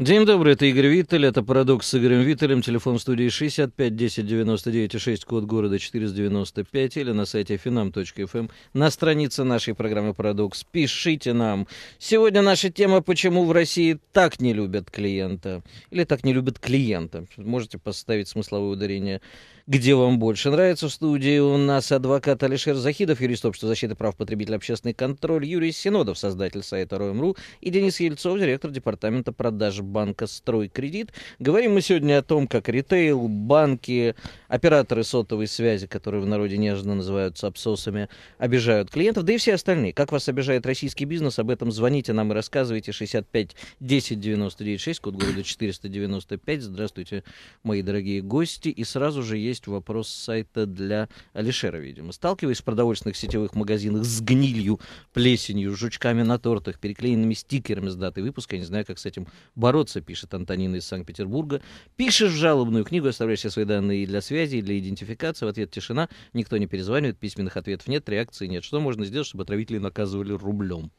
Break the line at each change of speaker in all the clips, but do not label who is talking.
День добрый, это Игорь Виттель, это «Парадокс» с Игорем Виттелем, телефон студии 65 10 99 код города 495 или на сайте finam.fm, эм, на странице нашей программы «Парадокс». Пишите нам. Сегодня наша тема «Почему в России так не любят клиента?» или «Так не любят клиента?» Можете поставить смысловое ударение где вам больше нравится. В студии у нас адвокат Алишер Захидов, юрист общества защиты прав потребителя, общественный контроль, Юрий Синодов, создатель сайта РОМРУ, и Денис Ельцов, директор департамента продаж банка «Стройкредит». Говорим мы сегодня о том, как ритейл, банки, операторы сотовой связи, которые в народе нежно называются абсосами, обижают клиентов, да и все остальные. Как вас обижает российский бизнес, об этом звоните нам и рассказывайте. 65 10 99 6, код города 495. Здравствуйте, мои дорогие гости. И сразу же есть есть вопрос сайта для Алишера, видимо. Сталкиваясь в продовольственных сетевых магазинах с гнилью, плесенью, жучками на тортах, переклеенными стикерами с датой выпуска, я не знаю, как с этим бороться, пишет Антонина из Санкт-Петербурга. Пишешь жалобную книгу, оставляешь все свои данные и для связи, и для идентификации. В ответ тишина, никто не перезванивает, письменных ответов нет, реакции нет. Что можно сделать, чтобы отравители наказывали рублем?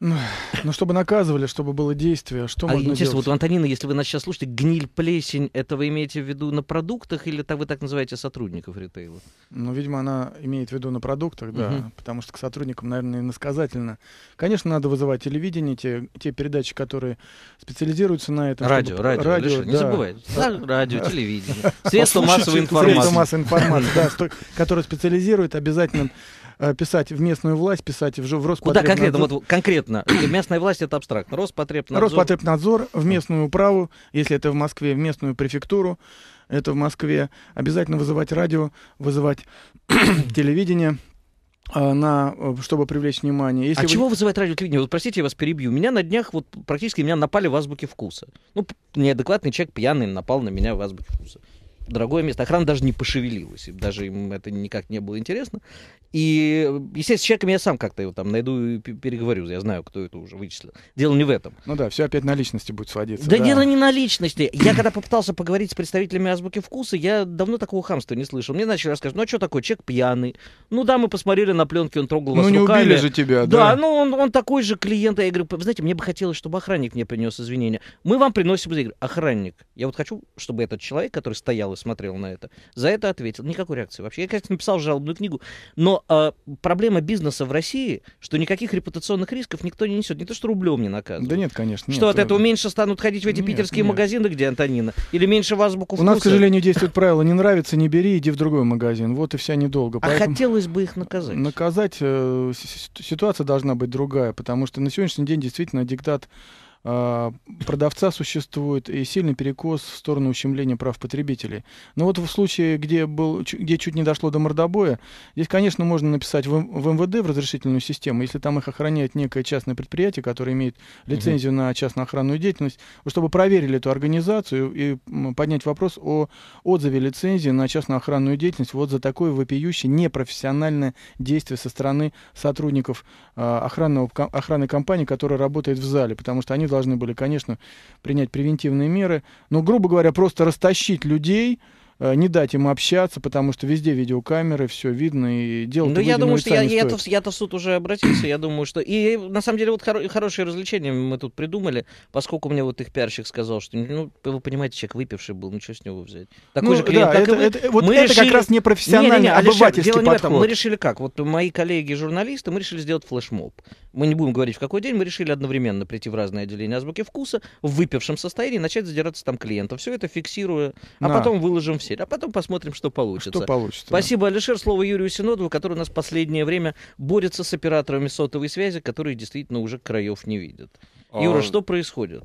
Ну, чтобы наказывали, чтобы было действие, а что а можно интересно, делать? вот у
Антонина, если вы нас сейчас слушаете, гниль, плесень, это вы имеете в виду на продуктах или так, вы так называете сотрудников ритейла?
Ну, видимо, она имеет в виду на продуктах, да, угу. потому что к сотрудникам, наверное, иносказательно. Конечно, надо вызывать телевидение, те, те передачи, которые специализируются на этом. Радио, чтобы... радио, радио, Леша, не забывай. Да.
Радио, телевидение, средства массовой информации. Средства массовой информации, да,
которые специализируют обязательно Э, писать в местную власть, писать в Роспотребнадзор. Куда конкретно? Вот,
конкретно. Э, местная власть это абстрактно. Роспотребнадзор.
Роспотребнадзор в местную управу, если это в Москве, в местную префектуру, это в Москве. Обязательно вызывать радио, вызывать телевидение э, на, чтобы привлечь внимание. Если а вы... чего
вызывает телевидение? Вот простите, я вас перебью. Меня на днях, вот практически меня напали в азбуке вкуса. Ну, неадекватный человек, пьяный, напал на меня в азбуке вкуса дорогое место. Охрана даже не пошевелилась, даже им это никак не было интересно. И, естественно, с человеком я сам как-то его там найду и переговорю, я знаю, кто это уже вычислил. Дело не в этом. Ну да, все опять на личности будет сводиться. Да, да. дело не на личности. Я когда попытался поговорить с представителями «Азбуки вкуса», я давно такого хамства не слышал. Мне начали рассказывать, ну а что такое, человек пьяный. Ну да, мы посмотрели на пленки, он трогал ну, вас Ну не руками. убили же тебя, да. Да, ну он, он такой же клиент. А я говорю, знаете, мне бы хотелось, чтобы охранник мне принес извинения. Мы вам приносим, я говорю, охранник, я вот хочу, чтобы этот человек, который стоял и смотрел на это. За это ответил. Никакой реакции вообще. Я, конечно, написал жалобную книгу, но э, проблема бизнеса в России, что никаких репутационных рисков никто не несет. Не то, что рублем не наказывают. Да нет, конечно. Нет. Что от этого меньше станут ходить в эти нет, питерские нет. магазины, где Антонина? Или меньше в азбуку вкуса? У нас, к сожалению,
действует правило «не нравится, не бери, иди в другой магазин». Вот и вся недолго. А Поэтому... А хотелось бы их наказать. Наказать э, ситуация должна быть другая, потому что на сегодняшний день действительно диктат Э, продавца существует и сильный перекос в сторону ущемления прав потребителей. Но вот в случае, где, был, где чуть не дошло до мордобоя, здесь, конечно, можно написать в, в МВД, в разрешительную систему, если там их охраняет некое частное предприятие, которое имеет лицензию угу. на частную охранную деятельность, чтобы проверили эту организацию и поднять вопрос о отзыве лицензии на частную охранную деятельность вот за такое вопиющее непрофессиональное действие со стороны сотрудников э, охранного, охранной компании, которая работает в зале, потому что они должны были, конечно, принять превентивные меры, но, грубо говоря, просто растащить людей, э, не дать им общаться, потому что везде видеокамеры, все видно, и дело Ну, я думаю, что я, то
я-то в суд уже обратился, я думаю, что... И, на самом деле, вот хоро- хорошее развлечение мы тут придумали, поскольку мне вот их пиарщик сказал, что, ну, вы понимаете, человек выпивший был, ничего ну, с него взять. Такой ну, же клиент, да, как это, вы. Это, вот мы это решили... как раз
непрофессиональный, не, не, не, обывательский Алишер, дело не подход. В этом. Мы
решили как? Вот мои коллеги-журналисты, мы решили сделать флешмоб мы не будем говорить, в какой день, мы решили одновременно прийти в разные отделения азбуки вкуса, в выпившем состоянии начать задираться там клиента. Все это фиксируя, а да. потом выложим в сеть, а потом посмотрим, что получится. Что получится. Спасибо, да. Алишер. Слово Юрию Синодову, который у нас в последнее время борется с операторами сотовой связи, которые действительно уже краев не видят.
А, Юра, а, что происходит?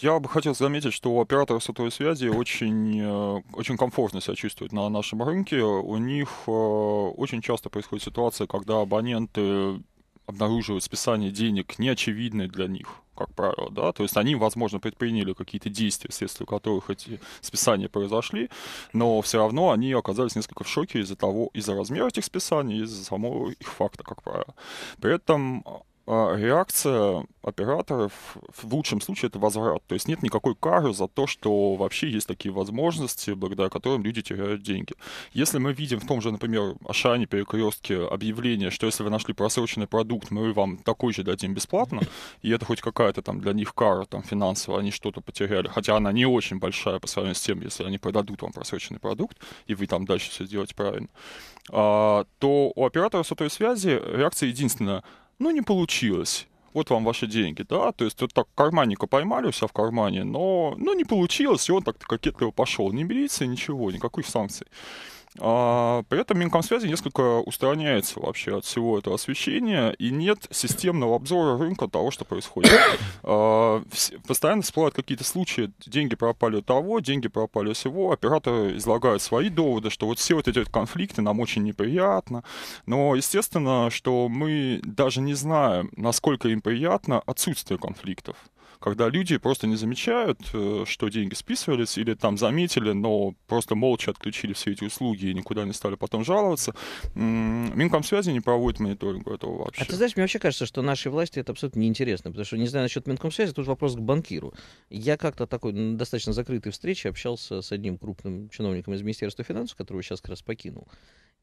Я бы хотел заметить, что у операторы сотовой связи очень, э, очень комфортно себя чувствуют на нашем рынке. У них э, очень часто происходит ситуация, когда абоненты обнаруживают списание денег неочевидное для них, как правило, да, то есть они, возможно, предприняли какие-то действия, вследствие которых эти списания произошли, но все равно они оказались несколько в шоке из-за того, из-за размера этих списаний, из-за самого их факта, как правило. При этом а, реакция операторов в лучшем случае это возврат. То есть нет никакой кары за то, что вообще есть такие возможности, благодаря которым люди теряют деньги. Если мы видим в том же, например, Ашане, перекрестке объявление, что если вы нашли просроченный продукт, мы вам такой же дадим бесплатно, и это хоть какая-то там для них кара там финансовая, они что-то потеряли, хотя она не очень большая по сравнению с тем, если они продадут вам просроченный продукт, и вы там дальше все делаете правильно, а, то у оператора сотовой связи реакция единственная — ну не получилось. Вот вам ваши деньги, да, то есть вот так карманника поймали у себя в кармане, но, ну, не получилось, и он так кокетливо пошел. Не милиция, ничего, никакой санкции. А, при этом Минкомсвязи несколько устраняется вообще от всего этого освещения, и нет системного обзора рынка того, что происходит. А, постоянно всплывают какие-то случаи, деньги пропали у того, деньги пропали у всего, операторы излагают свои доводы, что вот все вот эти конфликты нам очень неприятно, но, естественно, что мы даже не знаем, насколько им приятно отсутствие конфликтов когда люди просто не замечают, э, что деньги списывались, или там заметили, но просто молча отключили все эти услуги и никуда не стали потом жаловаться. Минкомсвязи не проводит мониторинг этого а вообще. А ты знаешь, мне вообще кажется,
что нашей власти это абсолютно неинтересно, потому что, не знаю насчет Минкомсвязи, тут вопрос к банкиру. Я как-то такой на достаточно закрытой встрече общался с одним крупным чиновником из Министерства финансов, которого сейчас как раз покинул.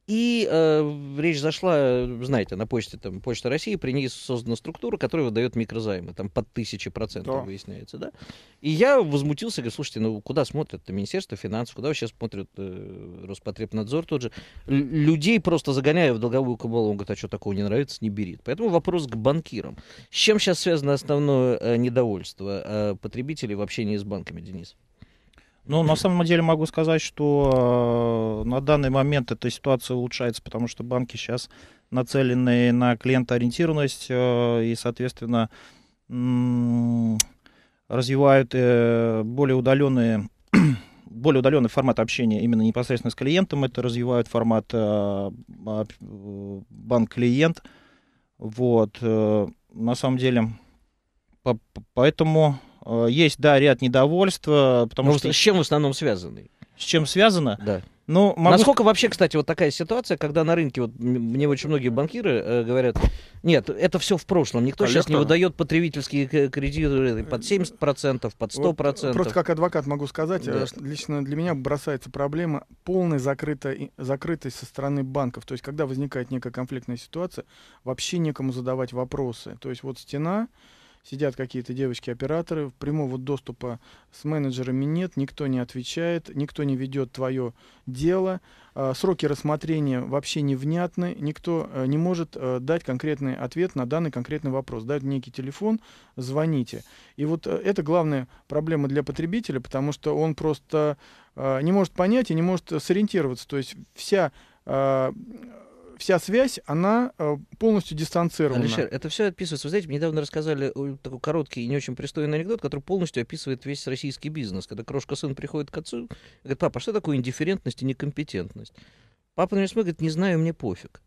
И э, речь зашла, э, знаете, на почте там Почта России при ней создана структура, которая выдает микрозаймы, там под тысячи процентов да. выясняется, да. И я возмутился, говорю, слушайте, ну куда смотрят Министерство финансов, куда вообще смотрят э, Роспотребнадзор тот же. Л людей просто загоняя в долговую кабалу, он говорит, а что такого не нравится, не берет. Поэтому вопрос к банкирам. С чем сейчас связано основное э, недовольство э, потребителей в общении с банками, Денис?
Ну, на самом деле могу сказать, что э, на данный момент эта ситуация улучшается, потому что банки сейчас нацелены на клиентоориентированность э, и, соответственно, развивают э, более удаленные более удаленный формат общения именно непосредственно с клиентом. Это развивают формат э, банк-клиент. Вот. Э, на самом деле, по поэтому Э, есть, да, ряд
недовольства, потому ну, что... С чем в основном связаны? С чем связано? Да.
Ну, могу... Насколько
вообще, кстати, вот такая ситуация, когда на рынке, вот мне очень многие банкиры э, говорят, нет, это все в прошлом, никто Коллектор. сейчас не выдает потребительские кредиты э, под 70%, под 100%. Вот, просто как
адвокат могу сказать, э, да. лично для меня бросается проблема полной закрытой, закрытой со стороны банков. То есть, когда возникает некая конфликтная ситуация, вообще некому задавать вопросы. То есть, вот стена, сидят какие-то девочки-операторы, прямого доступа с менеджерами нет, никто не отвечает, никто не ведет твое дело, а, сроки рассмотрения вообще невнятны, никто э, не может э, дать конкретный ответ на данный конкретный вопрос. Дают некий телефон, звоните. И вот э, это главная проблема для потребителя, потому что он просто не может понять и не может сориентироваться. То есть вся вся связь, она э, полностью дистанцирована. Алишер, это все
описывается. Вы знаете, мне недавно рассказали э, такой короткий и не очень пристойный анекдот, который полностью описывает весь российский бизнес. Когда крошка-сын приходит к отцу, говорит, папа, а что такое индифферентность и некомпетентность? Папа на него смотрит, говорит, не знаю, мне пофиг.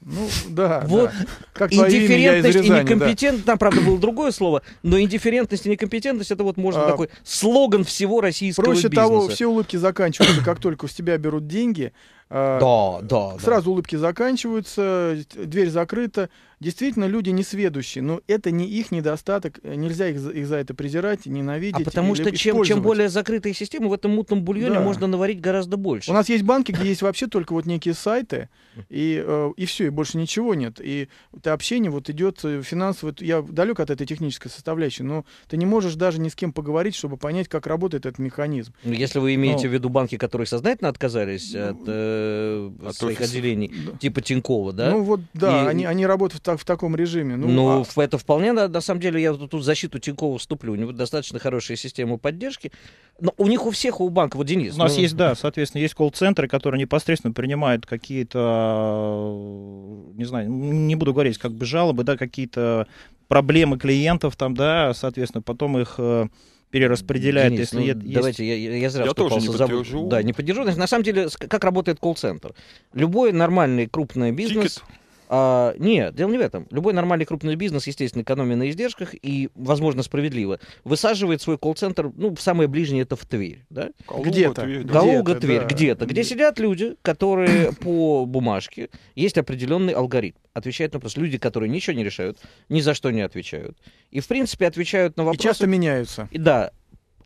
Ну, да. Вот. Да. Как индифферентность Рязани,
и некомпетентность, да. там, правда, было другое слово, но индифферентность и некомпетентность это вот можно а, такой слоган всего российского Проще бизнеса. того, все
улыбки заканчиваются, как только с тебя берут деньги, а, да, да. Сразу да. улыбки заканчиваются, дверь закрыта. Действительно, люди несведущие, но это не их недостаток, нельзя их, их за это презирать, ненавидеть. А потому что чем, чем более закрытая система, в этом мутном бульоне да. можно наварить гораздо больше. У нас есть банки, где есть вообще только вот некие сайты, и, э, и все, и больше ничего нет. И это общение вот идет э, финансово, я далек от этой технической составляющей, но ты не можешь даже ни с кем поговорить, чтобы понять, как работает этот механизм.
Ну, если вы имеете но... в виду банки, которые сознательно отказались ну, от э, от э, а своих офиса. отделений, да. типа Тинькова, да? Ну вот, да, и, они,
они работают в, так, в таком режиме. Ну, ну
а... это вполне, на, на самом деле, я тут, тут защиту Тинькова вступлю. У него достаточно хорошая система поддержки. Но у них у всех, у банка, вот Денис. У нас ну... есть, да, соответственно, есть колл-центры, которые непосредственно принимают
какие-то, не знаю, не буду говорить, как бы жалобы, да, какие-то проблемы клиентов там, да, соответственно, потом их э, перераспределяет. Денис, если ну, есть... Давайте, я, я зря я тоже не забыл. поддержу. Да,
не поддержу. Значит, на самом деле, как работает колл-центр? Любой нормальный крупный бизнес... Тикет а, нет, дело не в этом. Любой нормальный крупный бизнес, естественно, экономит на издержках и, возможно, справедливо, высаживает свой колл-центр, ну, самое ближнее это в Тверь, да? Где-то. Галуга, Тверь, да. где-то. Где сидят люди, которые по бумажке, есть определенный алгоритм. Отвечают на вопросы. Люди, которые ничего не решают, ни за что не отвечают. И, в принципе, отвечают на вопросы. И часто меняются. И, да.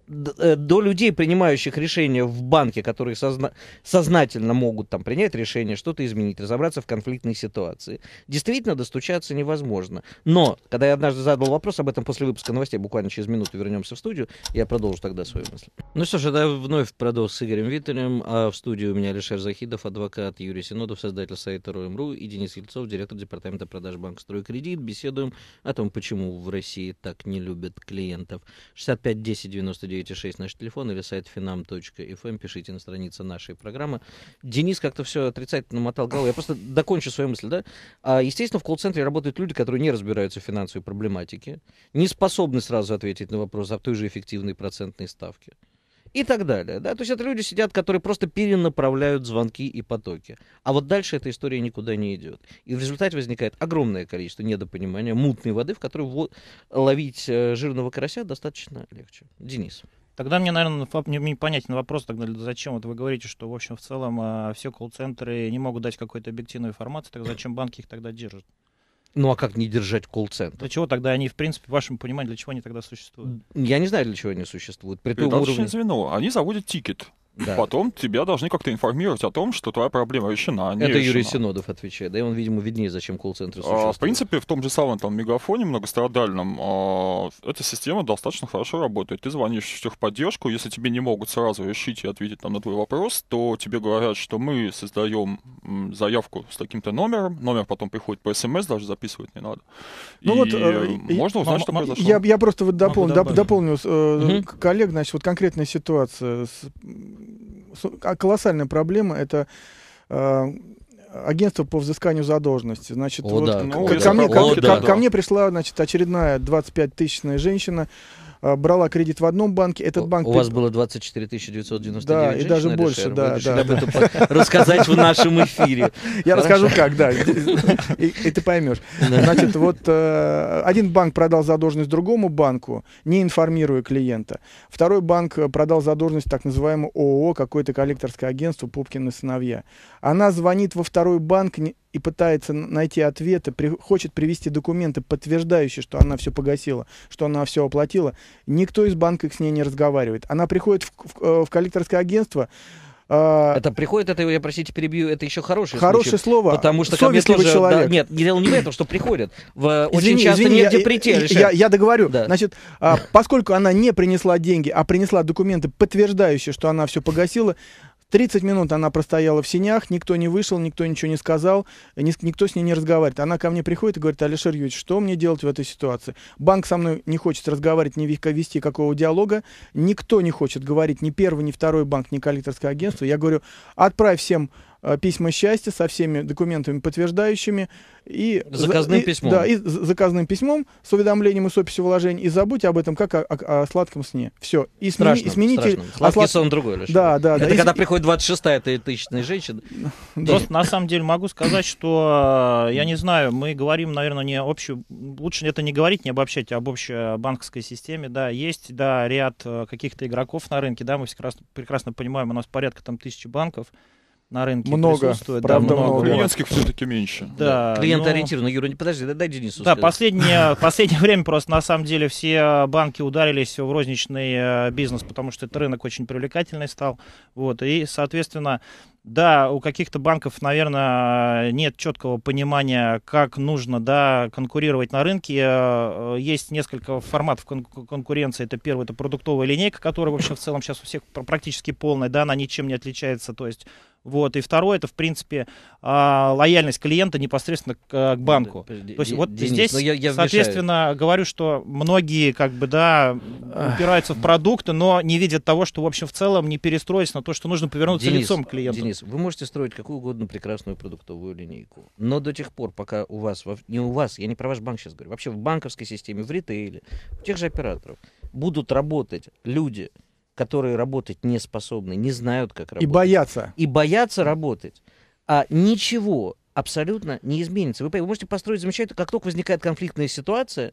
Э, до людей, принимающих решения в банке, которые созна сознательно могут там принять решение, что-то изменить, разобраться в конфликтной ситуации, действительно достучаться невозможно. Но, когда я однажды задал вопрос об этом после выпуска новостей, буквально через минуту вернемся в студию, я продолжу тогда свою мысль. Ну что ж, я вновь продолжу с Игорем Виттелем, а в студии у меня Алишер Захидов, адвокат Юрий Синодов, создатель сайта РОМ.ру и Денис Ельцов, директор департамента продаж банк «Строй кредит». Беседуем о том, почему в России так не любят клиентов. 65 10 99 996 наш телефон или сайт finam.fm, эм. пишите на странице нашей программы. Денис как-то все отрицательно мотал голову Я просто докончу свою мысль, да? А, естественно, в колл-центре работают люди, которые не разбираются в финансовой проблематике, не способны сразу ответить на вопрос о той же эффективной процентной ставке и так далее. Да? То есть это люди сидят, которые просто перенаправляют звонки и потоки. А вот дальше эта история никуда не идет. И в результате возникает огромное количество недопонимания, мутной воды, в которую ловить э, жирного карася достаточно легче. Денис. Тогда мне,
наверное, непонятен вопрос, тогда зачем вот вы говорите, что, в общем, в целом а, все колл-центры не могут дать какой-то объективной информации, так зачем банки их тогда держат?
Ну а как не держать колл-центр?
Для чего тогда они, в принципе, в вашем понимании, для чего они тогда существуют?
Я
не знаю, для чего они существуют. При том уровне... звено. Они заводят тикет. Да. Потом тебя должны как-то информировать о том, что твоя проблема решена. А не это решена. Юрий
Синодов отвечает. Да и он, видимо, виднее, зачем колл-центр а, В
принципе, в том же самом там мегафоне многострадальном а, эта система достаточно хорошо работает. Ты звонишь в техподдержку, если тебе не могут сразу решить и ответить там, на твой вопрос, то тебе говорят, что мы создаем заявку с таким-то номером, номер потом приходит по смс, даже записывать не надо. Ну и вот, э, э, можно узнать, и, что произошло. Я, я просто вот дополню, доп, дополню
угу. коллег, значит, вот конкретная ситуация с а, колоссальная проблема это а, агентство по взысканию задолженности. Значит, ну, ко, мне, ко, ко мне пришла значит, очередная 25-тысячная женщина Э, брала кредит в одном банке, этот банк... У вас
было 24 999 Да, и даже больше, да. да. рассказать в нашем эфире. Я расскажу как, да. И ты поймешь. Значит, вот э,
один банк продал задолженность другому банку, не информируя клиента. Второй банк э, продал задолженность так называемому ООО, какое-то коллекторское агентство Пупкина и сыновья. Она звонит во второй банк, и пытается найти ответы, при, хочет привести документы, подтверждающие, что она все погасила, что она все оплатила, никто из банков с ней не разговаривает. Она приходит в, в, э, в коллекторское агентство, а, это
приходит, это, я простите, перебью, это еще хорошее Хорошее случай, слово. Потому что ко мне человек. Да, нет, дело не в этом, что приходит. В, извини, очень часто извини, негде я, Я, я, я
договорю. Да. Значит, а, поскольку она не принесла деньги, а принесла документы, подтверждающие, что она все погасила, 30 минут она простояла в синях, никто не вышел, никто ничего не сказал, никто с ней не разговаривает. Она ко мне приходит и говорит, Алишер Юрьевич, что мне делать в этой ситуации? Банк со мной не хочет разговаривать, не вести какого диалога, никто не хочет говорить, ни первый, ни второй банк, ни коллекторское агентство. Я говорю, отправь всем Э, письма счастья со всеми документами подтверждающими. И, заказным за, и, письмом. Да, и заказным письмом с уведомлением и с описью вложений. И забудьте об этом как о, о, о сладком сне. Все. И, смени, страшным, и смените... Страшным. Сладкий слад... сон другой лишь. Да, да. да. Это да, когда
приходит 26-я этой тысячной женщины.
Просто
на самом деле могу сказать, что э, я не знаю, мы говорим, наверное, не общую... Лучше это не говорить, не обобщать, а об общей э, банковской системе. Да, есть, да, ряд каких-то игроков на рынке, да, мы прекрасно, прекрасно понимаем, у нас порядка там тысячи банков на рынке много, присутствует. Правда, да, много. много. Клиентских все-таки меньше. Да, ну, Клиентоориентированно,
но... Юра, подожди,
дай Денису Да,
последнее, последнее время просто на самом деле все банки ударились в розничный э, бизнес, потому что этот рынок очень привлекательный стал. Вот, и, соответственно, да, у каких-то банков, наверное, нет четкого понимания, как нужно да, конкурировать на рынке. Э, э, есть несколько форматов кон- конкуренции. Это первый, это продуктовая линейка, которая, вообще в целом сейчас у всех практически полная, да, она ничем не отличается. То есть вот. И второе, это, в принципе, а, лояльность клиента непосредственно к, э, к ну, банку. Подожди, То есть, вот Денис, здесь, ну, я, я соответственно, говорю, что многие, как бы, да, упираются в продукты, но не видят того, что, в общем, в целом не перестроиться на то, что нужно повернуться Денис, лицом к клиенту.
Денис, вы можете строить какую угодно прекрасную продуктовую линейку, но до тех пор, пока у вас, не у вас, я не про ваш банк сейчас говорю, вообще в банковской системе, в ритейле, у тех же операторов будут работать люди, которые работать не способны, не знают, как работать. И
боятся.
И боятся работать. А ничего абсолютно не изменится. Вы, можете построить замечательно, как только возникает конфликтная ситуация,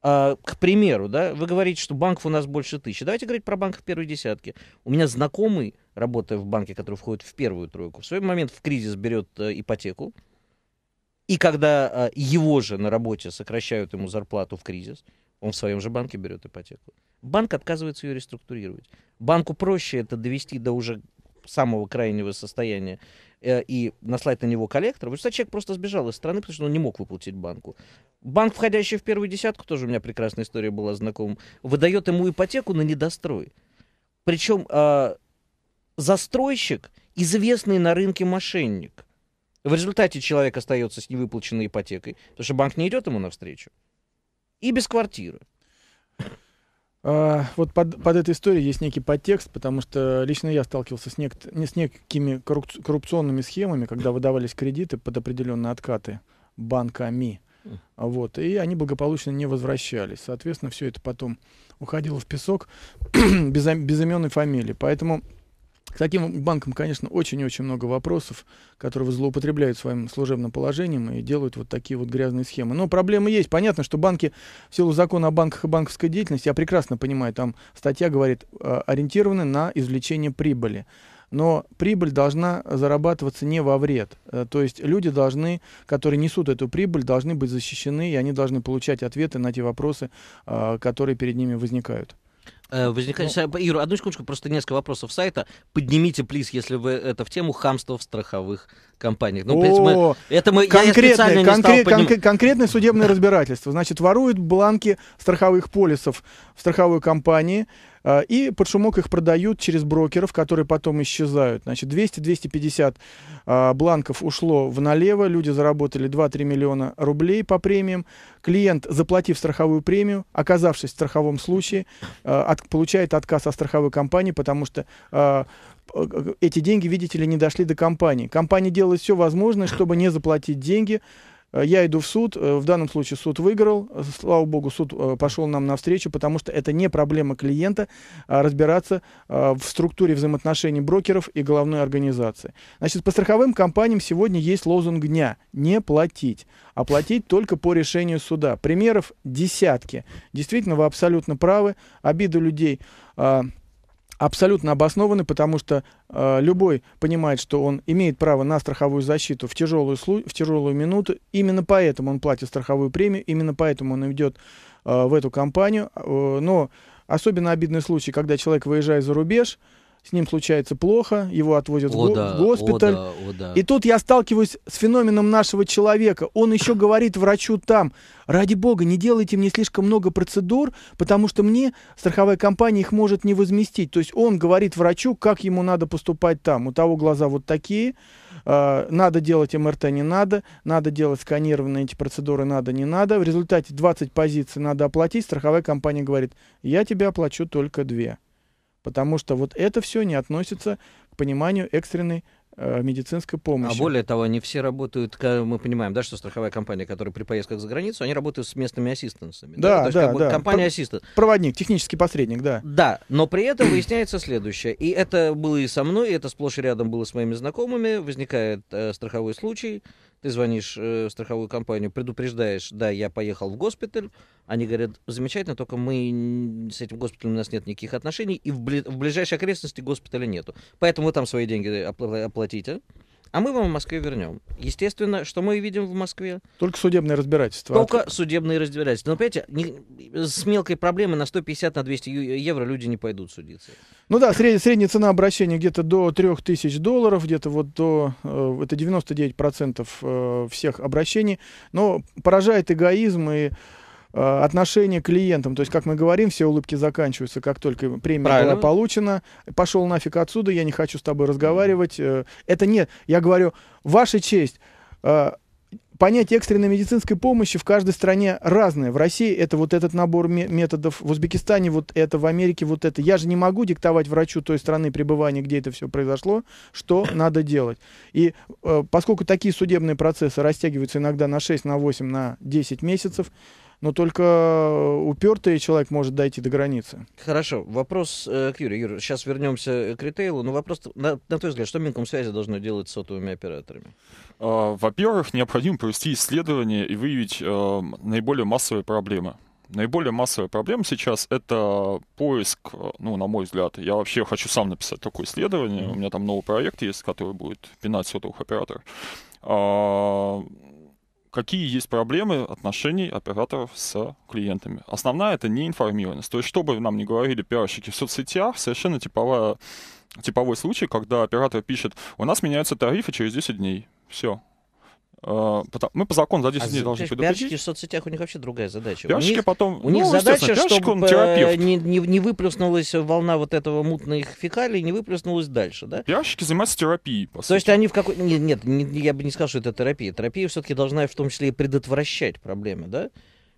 а, к примеру, да, вы говорите, что банков у нас больше тысячи. Давайте говорить про банков первой десятки. У меня знакомый, работая в банке, который входит в первую тройку, в свой момент в кризис берет а, ипотеку. И когда а, его же на работе сокращают ему зарплату в кризис, он в своем же банке берет ипотеку. Банк отказывается ее реструктурировать. Банку проще это довести до уже самого крайнего состояния э, и наслать на него коллектор. Вот человек просто сбежал из страны, потому что он не мог выплатить банку. Банк, входящий в первую десятку, тоже у меня прекрасная история была знакомым, выдает ему ипотеку на недострой. Причем э, а, застройщик известный на рынке мошенник. В результате человек остается с невыплаченной ипотекой, потому что банк не идет ему навстречу
и без квартиры. А, вот под, под этой историей есть некий подтекст, потому что лично я сталкивался с, нек, не с некими коррупционными схемами, когда выдавались кредиты под определенные откаты банками. Вот, и они благополучно не возвращались. Соответственно, все это потом уходило в песок без, без фамилии. Поэтому к таким банкам, конечно, очень-очень много вопросов, которые злоупотребляют своим служебным положением и делают вот такие вот грязные схемы. Но проблемы есть. Понятно, что банки, в силу закона о банках и банковской деятельности, я прекрасно понимаю, там статья говорит, э, ориентированы на извлечение прибыли но прибыль должна зарабатываться не во вред. Э, то есть люди должны, которые несут эту прибыль, должны быть защищены, и они должны получать ответы на те вопросы, э, которые перед ними возникают.
Э, возникает, ну, Ира, одну секундочку, просто несколько вопросов сайта. Поднимите, плиз, если вы это в тему хамства в страховых компаниях. Ну, о, мы, это мы конкретное, я конкрет, конкрет,
конкретное судебное разбирательство. Значит, воруют бланки страховых полисов в страховой компании э, и под шумок их продают через брокеров, которые потом исчезают. Значит, 200-250 э, бланков ушло в налево, люди заработали 2-3 миллиона рублей по премиям. Клиент, заплатив страховую премию, оказавшись в страховом случае, э, от, получает отказ от страховой компании, потому что а, э, эти деньги, видите ли, не дошли до компании. Компания делает все возможное, чтобы не заплатить деньги, Э, я иду в суд, э, в данном случае суд выиграл, э, слава богу, суд пошел нам навстречу, потому что это не проблема клиента а разбираться в структуре взаимоотношений брокеров и головной организации. Значит, по страховым компаниям сегодня есть лозунг дня – не платить, а платить только по решению суда. Примеров десятки. Действительно, вы абсолютно правы, обида людей а, – абсолютно обоснованы, потому что э, любой понимает, что он имеет право на страховую защиту в тяжелую, слу в тяжелую минуту. Именно поэтому он платит страховую премию, именно поэтому он идет э, в эту компанию. Э, но особенно обидный случай, когда человек выезжает за рубеж, э, с ним случается плохо, его отвозят о, в, го- да, в госпиталь. О, да, о, да. И тут я сталкиваюсь с феноменом нашего человека. Он еще говорит врачу там, ради бога, не делайте мне слишком много процедур, потому что мне страховая компания их может не возместить. То есть он говорит врачу, как ему надо поступать там. У того глаза вот такие, а, надо делать МРТ, не надо, надо делать сканированные эти процедуры, надо, не надо. В результате 20 позиций надо оплатить, страховая компания говорит, я тебе оплачу только две потому что вот это все не относится к пониманию экстренной э, медицинской помощи. А более
того, не все работают, мы понимаем, да, что страховая компания, которая при поездках за границу, они работают с местными
ассистенсами. Да, да, То есть, да. Как бы, да. Компания ассистент. Проводник, технический посредник, да.
Да, но при этом выясняется следующее, и это было и со мной, и это сплошь и рядом было с моими знакомыми, возникает э, страховой случай, ты звонишь э, в страховую компанию, предупреждаешь, да, я поехал в госпиталь, они говорят, замечательно, только мы с этим госпиталем у нас нет никаких отношений, и в, бли в ближайшей окрестности госпиталя нету. Поэтому вы там свои деньги э, оплатите, а мы вам в Москве вернем. Естественно, что мы видим в Москве?
Только судебное разбирательство. А
Только от... судебное разбирательство. Но, понимаете, не, с мелкой проблемой на 150, на 200 э, евро люди не пойдут судиться.
Ну да, средняя, средняя цена обращения где-то до 3000 долларов, где-то вот до... Э, это 99% э, всех обращений. Но поражает эгоизм и Э, отношение к клиентам. То есть, как мы говорим, все улыбки заканчиваются, как только премия Правильно. была получена. Пошел нафиг отсюда, я не хочу с тобой разговаривать. Э, это нет. Я говорю, ваша честь, э, понятие экстренной медицинской помощи в каждой стране разное. В России это вот этот набор методов, в Узбекистане вот это, в Америке вот это. Я же не могу диктовать врачу той страны пребывания, где это все произошло, что надо делать. И э, поскольку такие судебные процессы растягиваются иногда на 6, на 8, на 10 месяцев, но только э, упертый человек может дойти до границы.
Хорошо. Вопрос э, к Юрию. Юр, сейчас вернемся э, к ритейлу. Но вопрос, на, на твой взгляд, что Минкомсвязи должно делать с сотовыми операторами?
А, во-первых, необходимо провести исследование и выявить э, наиболее массовые проблемы. Наиболее массовая проблема сейчас — это поиск, э, ну, на мой взгляд, я вообще хочу сам написать такое исследование, mm-hmm. у меня там новый проект есть, который будет пинать сотовых операторов. А, какие есть проблемы отношений операторов с клиентами. Основная это неинформированность. То есть, что бы нам ни говорили пиарщики в соцсетях, совершенно типовая, типовой случай, когда оператор пишет, у нас меняются тарифы через 10 дней. Все, а, мы по закону за 10 а дней должны предупредить. Пиарщики в соцсетях, у них вообще другая задача. Пиарщики у них, потом... У них ну, задача, чтобы э,
не, не, не выплюснулась волна вот этого мутных фекалий, не выплюснулась дальше, да? Пиарщики занимаются терапией, То сути. есть они в какой... Нет, нет, я бы не сказал, что это терапия. Терапия все-таки должна в том числе и предотвращать проблемы, да?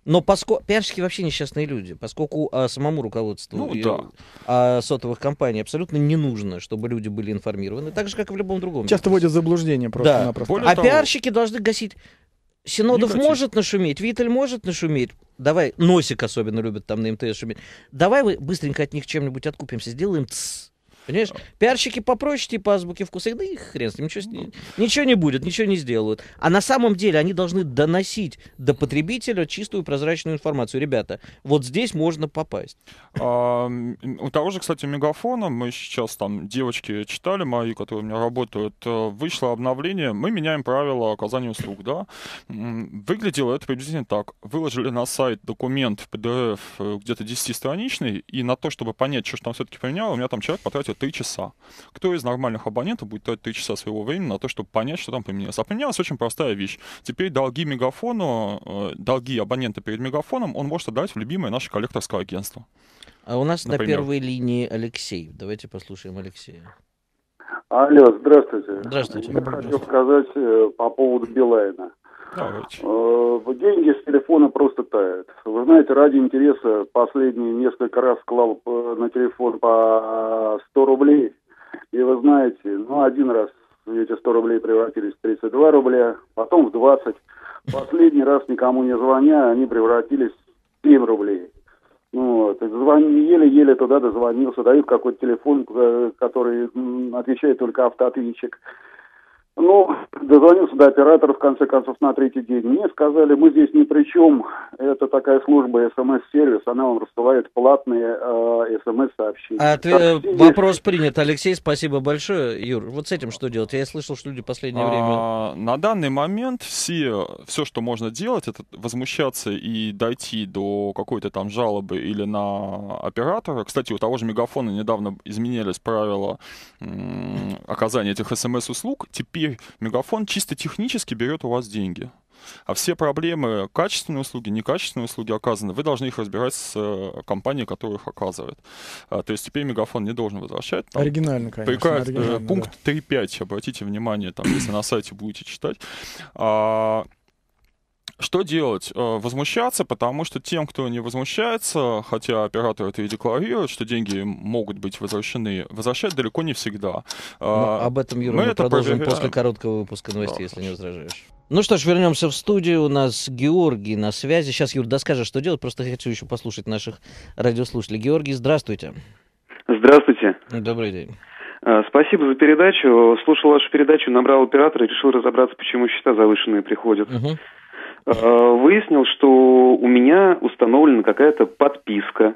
Но поскольку пиарщики вообще несчастные люди, поскольку а, самому руководству ну, и, да. а, сотовых компаний абсолютно не нужно, чтобы люди были информированы, так же как и в любом другом. Часто
вводят заблуждение просто-напросто.
Да. А того, пиарщики должны гасить. Синодов Никаких. может нашуметь, Виталь может нашуметь. Давай, носик особенно любят там на МТС шуметь. Давай мы быстренько от них чем-нибудь откупимся, сделаем тсс Понимаешь? Пиарщики попроще, типа азбуки вкуса, да и хрен с ним, ничего, с ним, ну. ничего не будет, ничего не сделают. А на самом деле они должны доносить до потребителя чистую прозрачную
информацию. Ребята, вот здесь можно попасть. А, у того же, кстати, мегафона, мы сейчас там девочки читали мои, которые у меня работают, э, вышло обновление, мы меняем правила оказания услуг, да. Выглядело это приблизительно так. Выложили на сайт документ в PDF э, где-то 10-страничный, и на то, чтобы понять, что там все-таки поменяло, у меня там человек потратил 3 часа. Кто из нормальных абонентов будет тратить 3 часа своего времени на то, чтобы понять, что там поменялось? А поменялась очень простая вещь. Теперь долги мегафону, э, долги абонента перед мегафоном он может отдать в любимое наше коллекторское агентство. А у нас Например. на первой линии Алексей. Давайте послушаем Алексея.
Алло, здравствуйте. Здравствуйте. Я здравствуйте. хочу сказать э, по поводу Билайна. Давайте. Э, деньги с телефона просто тают. Вы знаете, ради интереса последние несколько раз клал э, на телефон по 100 рублей. И вы знаете, ну, один раз эти 100 рублей превратились в 32 рубля, потом в 20. Последний раз никому не звоня, они превратились в 7 рублей. Ну, вот. Еле-еле туда дозвонился, дают какой-то телефон, э, который отвечает только автоответчик. Ну, дозвонился до оператора, в конце концов, на третий день. Мне сказали, мы здесь ни при чем. Это такая служба СМС-сервис, она вам рассылает платные э, СМС-сообщения. А ты, э, вопрос
принят. Алексей, спасибо большое. Юр, вот с этим что делать? Я слышал, что люди в последнее а,
время... на данный момент все, все, что можно делать, это возмущаться и дойти до какой-то там жалобы или на оператора. Кстати, у того же Мегафона недавно изменились правила м- оказания этих СМС-услуг. Теперь Мегафон чисто технически берет у вас деньги. А все проблемы качественные услуги, некачественные услуги оказаны, вы должны их разбирать с э, компанией, которая их оказывает. А, то есть теперь Мегафон не должен возвращать. Там, оригинально, конечно. Приказ, э, оригинально, э, пункт да. 3.5, обратите внимание, там, если на сайте будете читать. А, что делать? Э, возмущаться, потому что тем, кто не возмущается, хотя оператор это и декларирует, что деньги могут быть возвращены, возвращать далеко не всегда. Э, Но ну, об этом, Юра, мы, мы это продолжим проверяем. после короткого выпуска новостей, да, если не возражаешь.
Ну что ж, вернемся в студию. У нас Георгий на связи. Сейчас, Юр, доскажешь, что делать. Просто хочу еще послушать наших радиослушателей. Георгий, здравствуйте.
Здравствуйте. Добрый день. Э, спасибо за передачу. Слушал вашу передачу, набрал оператора и решил разобраться, почему счета завышенные приходят. Угу. Э, выяснил, что у меня установлена какая-то подписка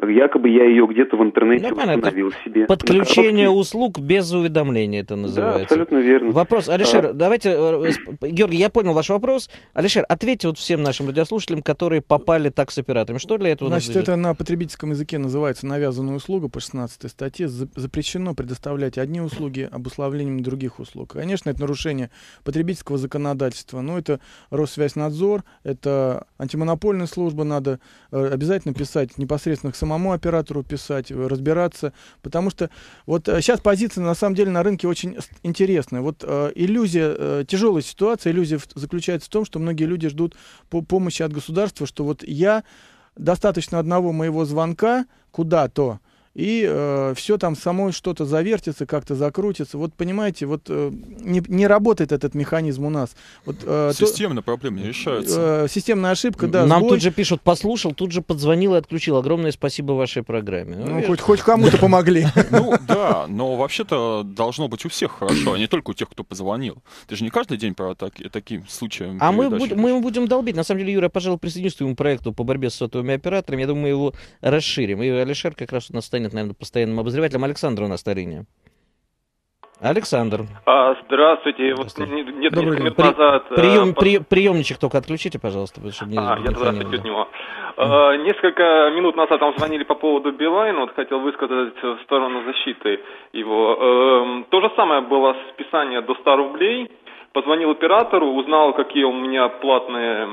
Якобы я ее где-то в интернете ну, установил себе. Подключение
услуг без уведомления это называется. Да, абсолютно верно. Вопрос, а Алишер, а... давайте, э, э, Георгий, я понял ваш вопрос. Алишер, ответьте вот всем нашим радиослушателям, которые попали так с операторами. Что для этого Значит, это
на потребительском языке называется навязанная услуга по 16 статье. Запрещено предоставлять одни услуги обусловлением других услуг. Конечно, это нарушение потребительского законодательства, но это Россвязьнадзор, это антимонопольная служба, надо э, обязательно писать непосредственно к самому самому оператору писать, э, разбираться. Потому что вот сейчас э, позиция на самом деле на рынке очень интересная. Вот э, иллюзия, э, тяжелая ситуация, иллюзия в, заключается в том, что многие люди ждут по помощи от государства, что вот я достаточно одного моего звонка куда-то, и э, все там само что-то завертится, как-то закрутится. Вот понимаете, вот э, не, не работает этот механизм у нас. Вот, э, Системно
то, проблемы не решаются.
Э, системная ошибка, да. Нам сбой. тут же пишут,
послушал, тут же подзвонил и отключил. Огромное спасибо вашей программе. Ну, ну хоть,
хоть кому-то помогли.
Ну да, но вообще-то должно быть у всех хорошо, а не только у тех, кто позвонил. Ты же не каждый день про такие случаи. А мы мы
будем долбить. На самом деле, Юра, пожалуй, присоединюсь к твоему проекту по борьбе с сотовыми операторами. Я думаю, мы его расширим. И Алишер как раз у нас стоит станет, наверное, постоянным обозревателем. Александр у нас на линии. Александр.
А, здравствуйте. здравствуйте. Вот нет, Добрый несколько минут назад... Э, прием, по... при,
приемничек только отключите, пожалуйста. Чтобы не, а, не я туда отключу от него.
А, несколько минут назад вам звонили по поводу Билайна, вот хотел высказать в сторону
защиты его. Эм, то же самое было с списания до 100 рублей. Позвонил оператору, узнал, какие у меня платные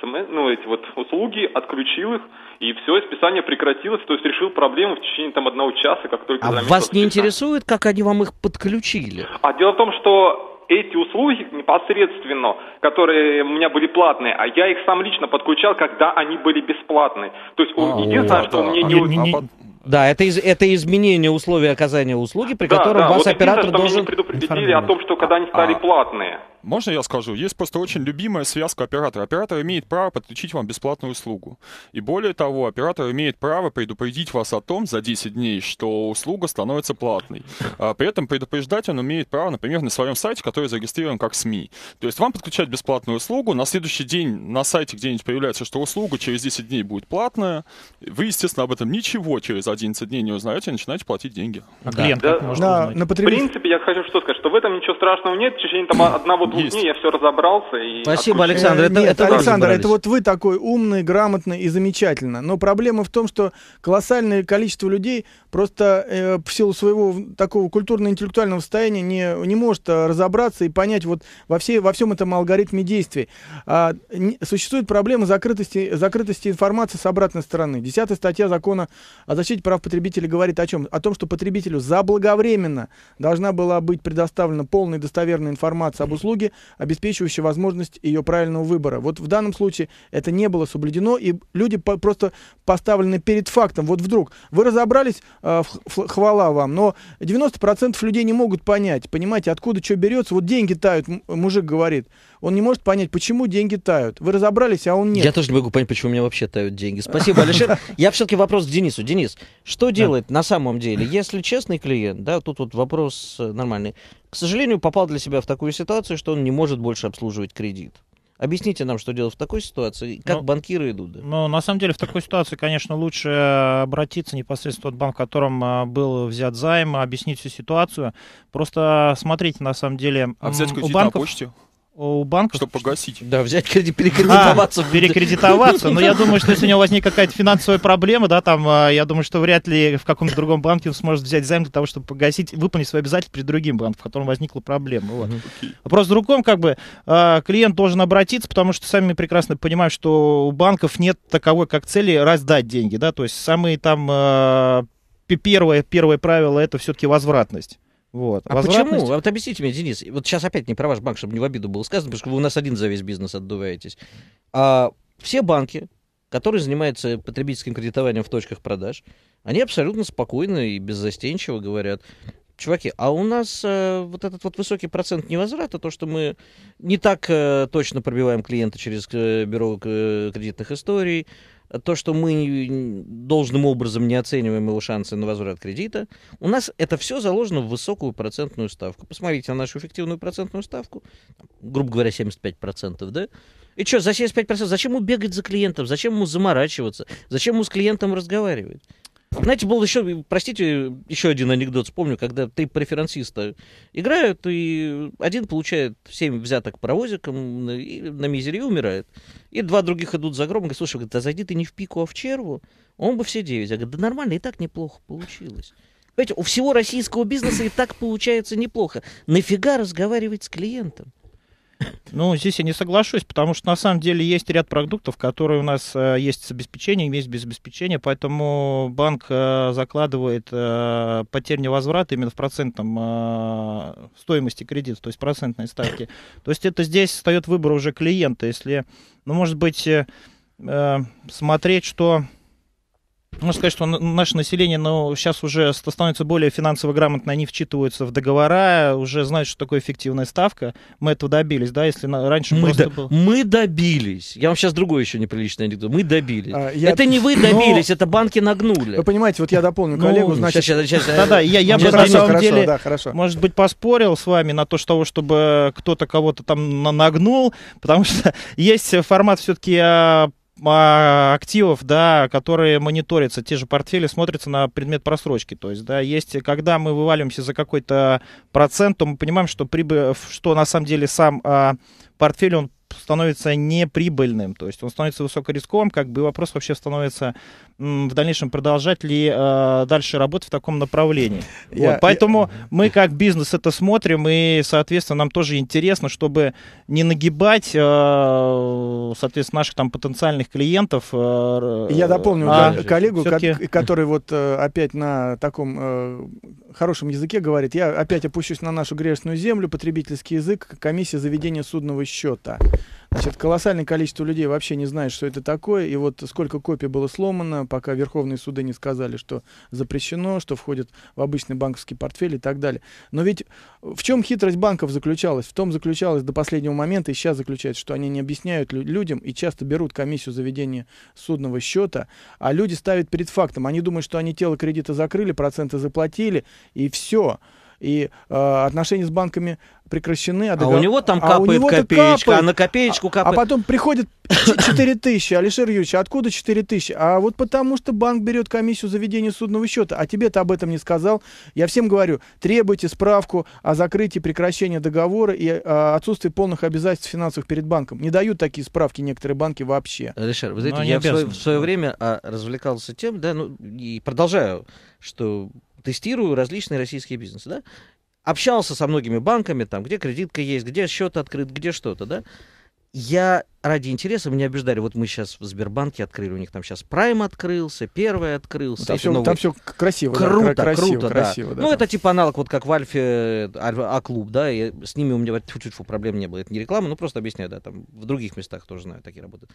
СМС, ну, эти вот услуги, отключил их, и все, списание прекратилось, то есть решил проблему в течение там одного часа, как только А вас списание. не
интересует, как они вам их подключили?
А дело в том, что эти
услуги непосредственно, которые у меня были платные, а я их сам лично подключал, когда
они были бесплатные. То есть а, единственное, да, что да, мне а, не... не, не... А
да, это, из, это изменение условий оказания услуги, при да, котором да, вас вот оператор должен... Меня не предупредили о том,
что когда они стали а, а. платные. Можно я скажу? Есть просто очень любимая связка оператора. Оператор имеет право подключить вам бесплатную услугу. И более того, оператор имеет право предупредить вас о том за 10 дней, что услуга становится платной. А при этом предупреждать он имеет право, например, на своем сайте, который зарегистрирован как СМИ. То есть вам подключают бесплатную услугу, на следующий день на сайте где-нибудь появляется, что услуга через 10 дней будет платная. Вы, естественно, об этом ничего через 11 дней не узнаете и начинаете платить деньги. А клиент да. можно на, на потребитель... В принципе, я хочу что сказать, что в этом ничего страшного нет. В течение там одного двух есть. дней я все разобрался. И Спасибо, отключил. Александр. Это, Нет, это Александр, это
вот вы такой умный, грамотный и замечательно. Но проблема в том, что колоссальное количество людей просто э, в силу своего такого культурно-интеллектуального состояния не, не может э, разобраться и понять вот во, всей, во всем этом алгоритме действий. А, не, существует проблема закрытости, закрытости информации с обратной стороны. Десятая статья закона о защите прав потребителей говорит о чем? О том, что потребителю заблаговременно должна была быть предоставлена полная и достоверная информация об услуге, услуги, обеспечивающие возможность ее правильного выбора. Вот в данном случае это не было соблюдено, и люди по просто поставлены перед фактом. Вот вдруг вы разобрались, э, хвала вам, но 90% людей не могут понять, понимаете, откуда что берется. Вот деньги тают, мужик говорит. Он не может понять, почему деньги тают. Вы разобрались, а он нет. Я
тоже не могу понять, почему у меня вообще тают деньги. Спасибо, Алишер. Я все-таки вопрос к Денису. Денис, что делает на самом деле, если честный клиент, да, тут вот вопрос э, нормальный, к сожалению, попал для себя в такую ситуацию, что он не может больше обслуживать кредит. Объясните нам, что делать в такой ситуации, как ну, банкиры идут. Да?
Ну, на самом деле, в такой ситуации, конечно, лучше обратиться непосредственно в тот банк, которым а, был взят займ, объяснить всю ситуацию. Просто смотрите, на самом деле... А взять кредит у банков... на почте? у банков... Чтобы погасить. Да, взять кредит, перекредитоваться. А, перекредитоваться. Но я думаю, что если у него возник какая-то финансовая проблема, да, там, а, я думаю, что вряд ли в каком-то другом банке он сможет взять займ для того, чтобы погасить, выполнить свои обязательства перед другим банком, в котором возникла проблема. Вот. Okay. Вопрос в другом, как бы, а, клиент должен обратиться, потому что сами прекрасно понимают, что у банков нет таковой, как цели, раздать деньги, да, то есть самые там а, первое, первое правило это все-таки возвратность.
Вот. А почему? Вот объясните мне, Денис, вот сейчас опять не про ваш банк, чтобы не в обиду было сказано, потому что вы у нас один за весь бизнес отдуваетесь. А все банки, которые занимаются потребительским кредитованием в точках продаж, они абсолютно спокойно и беззастенчиво говорят, чуваки, а у нас э, вот этот вот высокий процент невозврата, то, что мы не так э, точно пробиваем клиента через э, бюро э, кредитных историй, то, что мы должным образом не оцениваем его шансы на возврат кредита, у нас это все заложено в высокую процентную ставку. Посмотрите на нашу эффективную процентную ставку, грубо говоря, 75%, да? И что, за 75%? Зачем ему бегать за клиентом? Зачем ему заморачиваться? Зачем ему с клиентом разговаривать? Знаете, был еще, простите, еще один анекдот вспомню, когда три преферансиста играют, и один получает 7 взяток паровозиком и на мизере умирает. И два других идут за гром, говорят, слушай, говорит, да зайди ты не в пику, а в черву, он бы все 9. Я говорю, да нормально, и так неплохо получилось. Понимаете, у всего российского бизнеса и так получается неплохо. Нафига разговаривать с клиентом?
Ну, здесь я не соглашусь, потому что на самом деле есть ряд продуктов, которые у нас э, есть с обеспечением, есть без обеспечения, поэтому банк э, закладывает э, потерь невозврата именно в процентном стоимости кредита, то есть процентной ставки. То есть это здесь встает выбор уже клиента, если, ну, может быть, смотреть, что можно сказать, что наше население ну, сейчас уже становится более финансово грамотно, они вчитываются в договора, уже знают, что такое эффективная ставка. Мы этого добились, да, если на, раньше мы просто до... был...
Мы добились. Я вам сейчас другой еще неприличный анекдот. Мы
добились. А,
я... Это не вы добились, Но... это банки нагнули. Вы понимаете, вот я дополню ну, коллегу, ну, значит... Сейчас, сейчас, сейчас... Да-да, я, я бы на самом хорошо, деле, да,
хорошо. может быть, поспорил с вами на то, что, чтобы кто-то кого-то там нагнул, потому что есть формат все-таки а, активов, да, которые мониторятся, те же портфели смотрятся на предмет просрочки. То есть, да, есть, когда мы вываливаемся за какой-то процент, то мы понимаем, что, прибы, что на самом деле сам а, портфель, он становится неприбыльным, то есть он становится высокорисковым, как бы вопрос вообще становится в дальнейшем продолжать ли э, дальше работать в таком направлении. Я, вот, поэтому я... мы как бизнес это смотрим, и, соответственно, нам тоже интересно, чтобы не нагибать, э, соответственно, наших там потенциальных клиентов. Э, я дополню а, да, коллегу,
ко- который вот э, опять на таком э, хорошем языке говорит, я опять опущусь на нашу грешную землю, потребительский язык, комиссия заведения судного счета. Значит, колоссальное количество людей вообще не знает, что это такое. И вот сколько копий было сломано, пока верховные суды не сказали, что запрещено, что входит в обычный банковский портфель и так далее. Но ведь в чем хитрость банков заключалась? В том заключалась до последнего момента и сейчас заключается, что они не объясняют людям и часто берут комиссию заведения судного счета, а люди ставят перед фактом. Они думают, что они тело кредита закрыли, проценты заплатили и все и э, отношения с банками прекращены. А, договор... а у него там капает а у него копеечка, а капает. а на копеечку капает. А, а потом приходит 4 тысячи. Алишер Юрьевич, а откуда 4 тысячи? А вот потому что банк берет комиссию за ведение судного счета. А тебе-то об этом не сказал. Я всем говорю, требуйте справку о закрытии прекращения договора и э, отсутствии полных обязательств финансовых перед банком. Не дают такие справки некоторые банки вообще.
Алишер, вы ну, знаете, Но я в свое, в свое время а, развлекался тем, да, ну и продолжаю, что тестирую различные российские бизнесы, да, общался со многими банками, там, где кредитка есть, где счет открыт, где что-то, да, я ради интереса меня убеждали, вот мы сейчас в Сбербанке открыли, у них там сейчас Prime открылся, первый открылся. Ну, там, все, ну, новые... там все красиво. Круто, да, красиво, круто, красиво, да. да. Ну, это типа аналог, вот как в Альфе, А-клуб, да, и с ними у меня чуть-чуть проблем не было, это не реклама, ну, просто объясняю, да, там в других местах тоже знаю, такие работают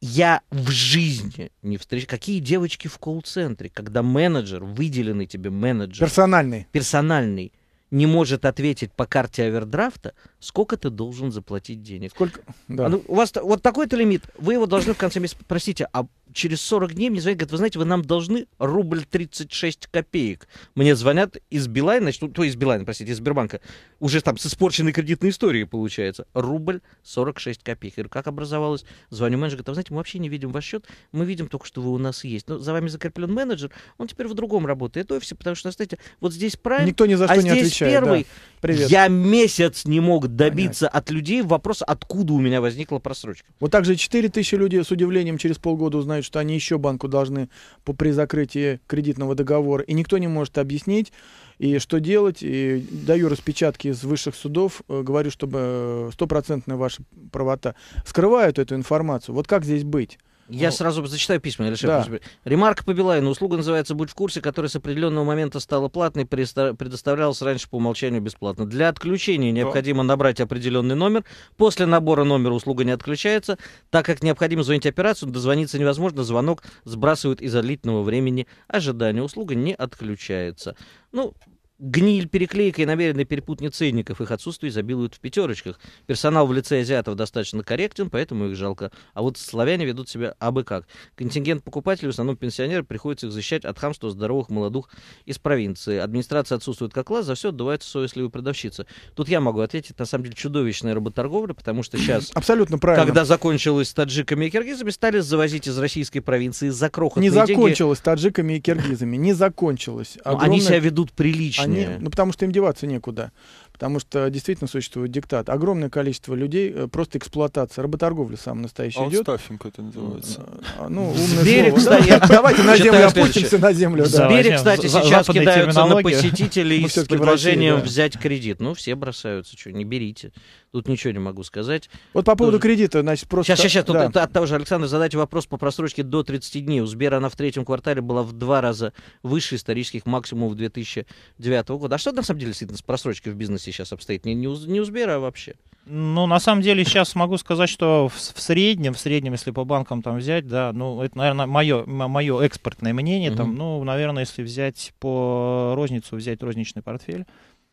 я в жизни не встречал. Какие девочки в колл-центре, когда менеджер, выделенный тебе менеджер... Персональный. Персональный не может ответить по карте овердрафта, сколько ты должен заплатить денег. Сколько? Да. А ну, у вас вот такой-то лимит. Вы его должны в конце месяца... Простите, а через 40 дней мне звонят, говорят, вы знаете, вы нам должны рубль 36 копеек. Мне звонят из Билайна, значит, ну, то из Билайна, простите, из Сбербанка, уже там с испорченной кредитной историей получается, рубль 46 копеек. Я говорю, как образовалось? Звоню менеджеру, говорит, вы знаете, мы вообще не видим ваш счет, мы видим только, что вы у нас есть. Но за вами закреплен менеджер, он теперь в другом работает в офисе, потому что, знаете, вот здесь правильно, Никто ни за а что а не здесь отвечает, первый. Да. Привет. Я месяц не мог добиться
Понятно. от людей вопроса, откуда у
меня возникла просрочка.
Вот также 4 тысячи людей с удивлением через полгода узнают, что они еще банку должны по, при закрытии кредитного договора, и никто не может объяснить, и что делать, и даю распечатки из высших судов, э, говорю, чтобы э, стопроцентная ваша правота. Скрывают эту информацию. Вот как здесь быть? Я ну, сразу зачитаю
письма. да. Ремарка по Билайну. Услуга называется «Будь в курсе», которая с определенного момента стала платной, предоставлялась раньше по умолчанию бесплатно. Для отключения необходимо набрать определенный номер. После набора номера услуга не отключается, так как необходимо звонить операцию, дозвониться невозможно, звонок сбрасывают из-за длительного времени ожидания. Услуга не отключается. Ну, Гниль, переклейкой, и намеренный перепутни ценников их отсутствие изобилуют в пятерочках. Персонал в лице азиатов достаточно корректен, поэтому их жалко. А вот славяне ведут себя абы как. Контингент покупателей, в основном пенсионеры, приходится их защищать от хамства здоровых молодых из провинции. Администрация отсутствует как класс, за все отдувается совестливая продавщица. Тут я могу ответить, на самом деле, чудовищная работорговля, потому что сейчас...
Абсолютно правильно. Когда
закончилось с таджиками и киргизами, стали завозить из
российской провинции за крохотные Не закончилось деньги. таджиками и киргизами, не закончилось. Ну, Огромное... Они себя ведут прилично они, ну, потому что им деваться некуда потому что действительно существует диктат. Огромное количество людей, э, просто эксплуатация, работорговля самая настоящая а идет.
Стаффинг это называется. А, ну, умное Сбере, Кстати, Давайте на землю опустимся, на землю. Да. Сбере, кстати, сейчас кидаются
на посетителей с предложением
взять кредит. Ну, все бросаются, что, не берите. Тут ничего не могу сказать. Вот по поводу кредита, значит, просто... Сейчас, сейчас, сейчас, от того же Александра задать вопрос по просрочке до 30 дней. У Сбера она в третьем квартале была в два раза выше исторических максимумов 2009 года. А что на самом деле действительно с просрочкой в бизнесе? сейчас обстоит? Не, не, у, не у Сбера, а вообще?
Ну, на самом деле, сейчас могу сказать, что в, в среднем, в среднем, если по банкам там взять, да, ну, это, наверное, мое, мое экспортное мнение, угу. там, ну, наверное, если взять по розницу, взять розничный портфель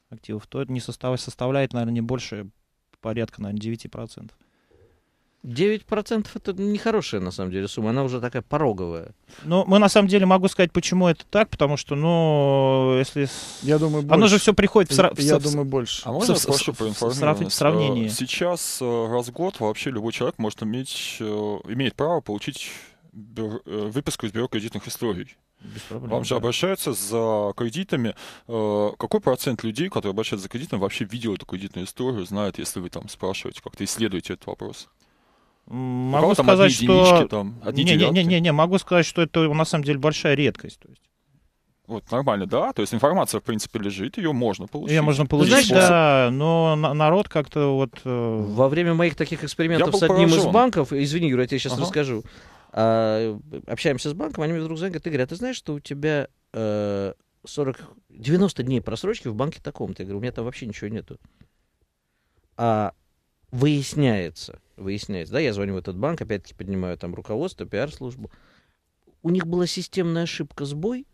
активов, то это не состав, составляет, наверное, не больше
порядка, наверное, 9%. 9% это нехорошая, на самом деле, сумма. Она уже такая пороговая.
Ну, мы на самом деле могу сказать, почему это так, потому что, ну, если... Я думаю, больше. Оно же все приходит в, сра... я в... думаю, больше. А можно в... спрошу в... в сравнении? Э,
сейчас э, раз в год вообще любой человек может иметь, э, имеет право получить бюро... выписку из бюро кредитных историй. Без проблем, Вам же да. обращаются за кредитами. Какой процент людей, которые обращаются за кредитом, вообще видел эту кредитную историю, знает, если вы там спрашиваете, как-то исследуете этот вопрос?
Могу у сказать, что... Там, не, не, не, не, не, могу сказать, что это на самом деле большая редкость. То есть.
Вот нормально, да. То есть информация, в принципе, лежит, ее можно получить. Ее можно получить, Знаешь,
да, но народ как-то вот... Э, Во время моих таких экспериментов с одним поражен. из банков, извини, Юра, я тебе сейчас ага. расскажу, а, общаемся с банком, они мне вдруг звонят, говорят, ты а знаешь, что у тебя э, 40, 90 дней просрочки в банке таком-то? Я говорю, у меня там вообще ничего нету. А выясняется, выясняется, да, я звоню в этот банк, опять-таки поднимаю там руководство, пиар-службу, у них была системная ошибка, сбой,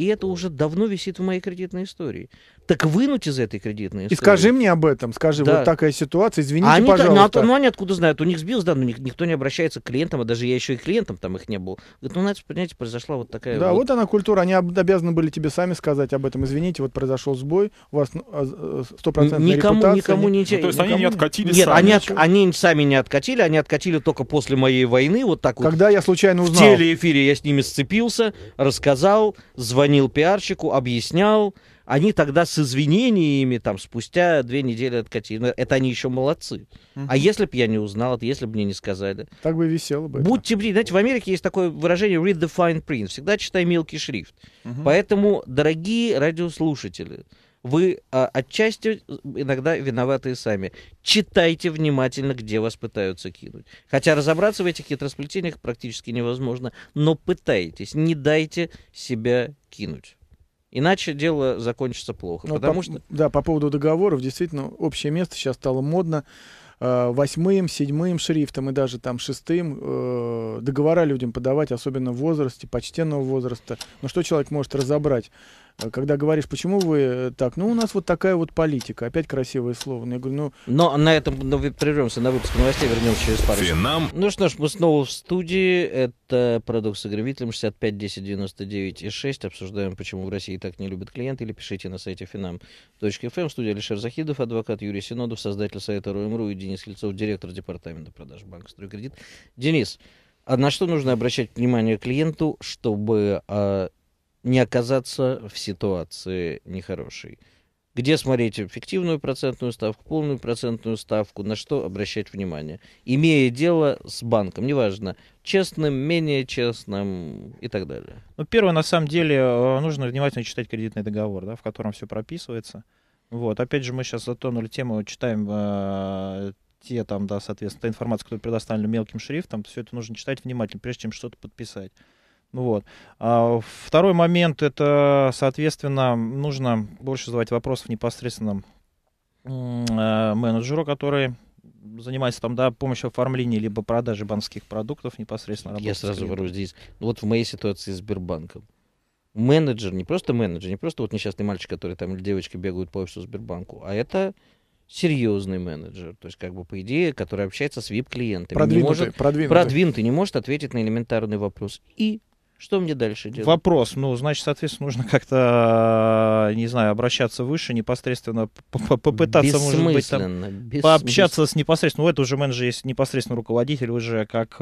и это уже давно висит в моей кредитной истории.
Так вынуть из этой кредитной истории. И скажи мне об этом, скажи, да. вот такая ситуация, извините, они, ну, а пожалуйста. Ну, ну, они откуда
знают, у них сбилось, да, никто не обращается к клиентам, а даже я еще и клиентом там их не был. Говорит, ну, знаете, понимаете, произошла вот такая... Да, вот, вот
она культура, они обязаны были тебе сами сказать об этом, извините, вот произошел сбой, у вас ну, а, э, стопроцентная никому, репутация. Никому не... Ну, то есть никому... они не
откатили Нет, сами? Нет, они, они сами не откатили, они откатили только после моей войны, вот так Когда вот. Когда я случайно узнал. В телеэфире я с ними сцепился, рассказал, звонил звонил пиарщику, объяснял. Они тогда с извинениями, там, спустя две недели откатили. Ну, это они еще молодцы. Угу. А если бы я не узнал, это если бы мне не сказали.
Так бы висело бы.
Будьте блин. Знаете, в Америке есть такое выражение read the fine print. Всегда читай мелкий шрифт. Угу. Поэтому, дорогие радиослушатели, вы а, отчасти э, иногда виноваты и сами. Читайте внимательно, где вас пытаются кинуть. Хотя разобраться в этих хитросплетениях практически невозможно, но пытайтесь, не дайте себя кинуть. Иначе дело закончится плохо. Ну, потому по, что...
Да, по поводу договоров, действительно, общее место сейчас стало модно а, восьмым, седьмым шрифтом и даже там шестым э, договора людям подавать, особенно в возрасте, почтенного возраста. Но ну, что человек может разобрать? А когда говоришь, почему вы э, так, ну у нас вот такая вот политика, опять красивое слово. Ну, я говорю, ну...
Но на этом ну, прервемся на выпуск новостей, вернемся через пару Финам. Ну что ж, мы снова в студии. Это продукт с огревителем 65 10 99 и 6. Обсуждаем, почему в России так не любят клиенты. Или пишите на сайте finam.fm. Эм. Студия Алишер Захидов, адвокат Юрий Синодов, создатель сайта РУМРУ и Денис Хильцов, директор департамента продаж банка «Стройкредит». Денис, а на что нужно обращать внимание клиенту, чтобы а, не оказаться в ситуации нехорошей. Где смотреть эффективную процентную ставку, полную процентную ставку, на что обращать внимание. Имея дело с банком, неважно, честным, менее честным и так далее.
Ну, первое, на самом деле, э, нужно внимательно читать кредитный договор, да, в котором все прописывается. Вот, опять же, мы сейчас затонули тему, читаем э, те там, да, соответственно, та информация, которую предоставлена мелким шрифтом, все это нужно читать внимательно, прежде чем что-то подписать. Ну вот. А второй момент это, соответственно, нужно больше задавать вопросов непосредственно э, менеджеру, который занимается там, да, помощью оформления либо продажи банковских продуктов непосредственно. Я сразу вору
здесь. Ну вот в моей ситуации с Сбербанком. Менеджер, не просто менеджер, не просто вот несчастный мальчик, который там или девочка бегают по офису Сбербанку, а это серьезный менеджер, то есть как бы по идее, который общается с VIP-клиентами. Продвинутый, может, продвинутый. продвинутый, не может ответить на элементарный вопрос. И что мне дальше делать?
Вопрос. Ну, значит, соответственно, нужно как-то, а, не знаю, обращаться выше, непосредственно попытаться, может быть, там, пообщаться с непосредственно. Ну, это уже менеджер есть непосредственно руководитель, уже как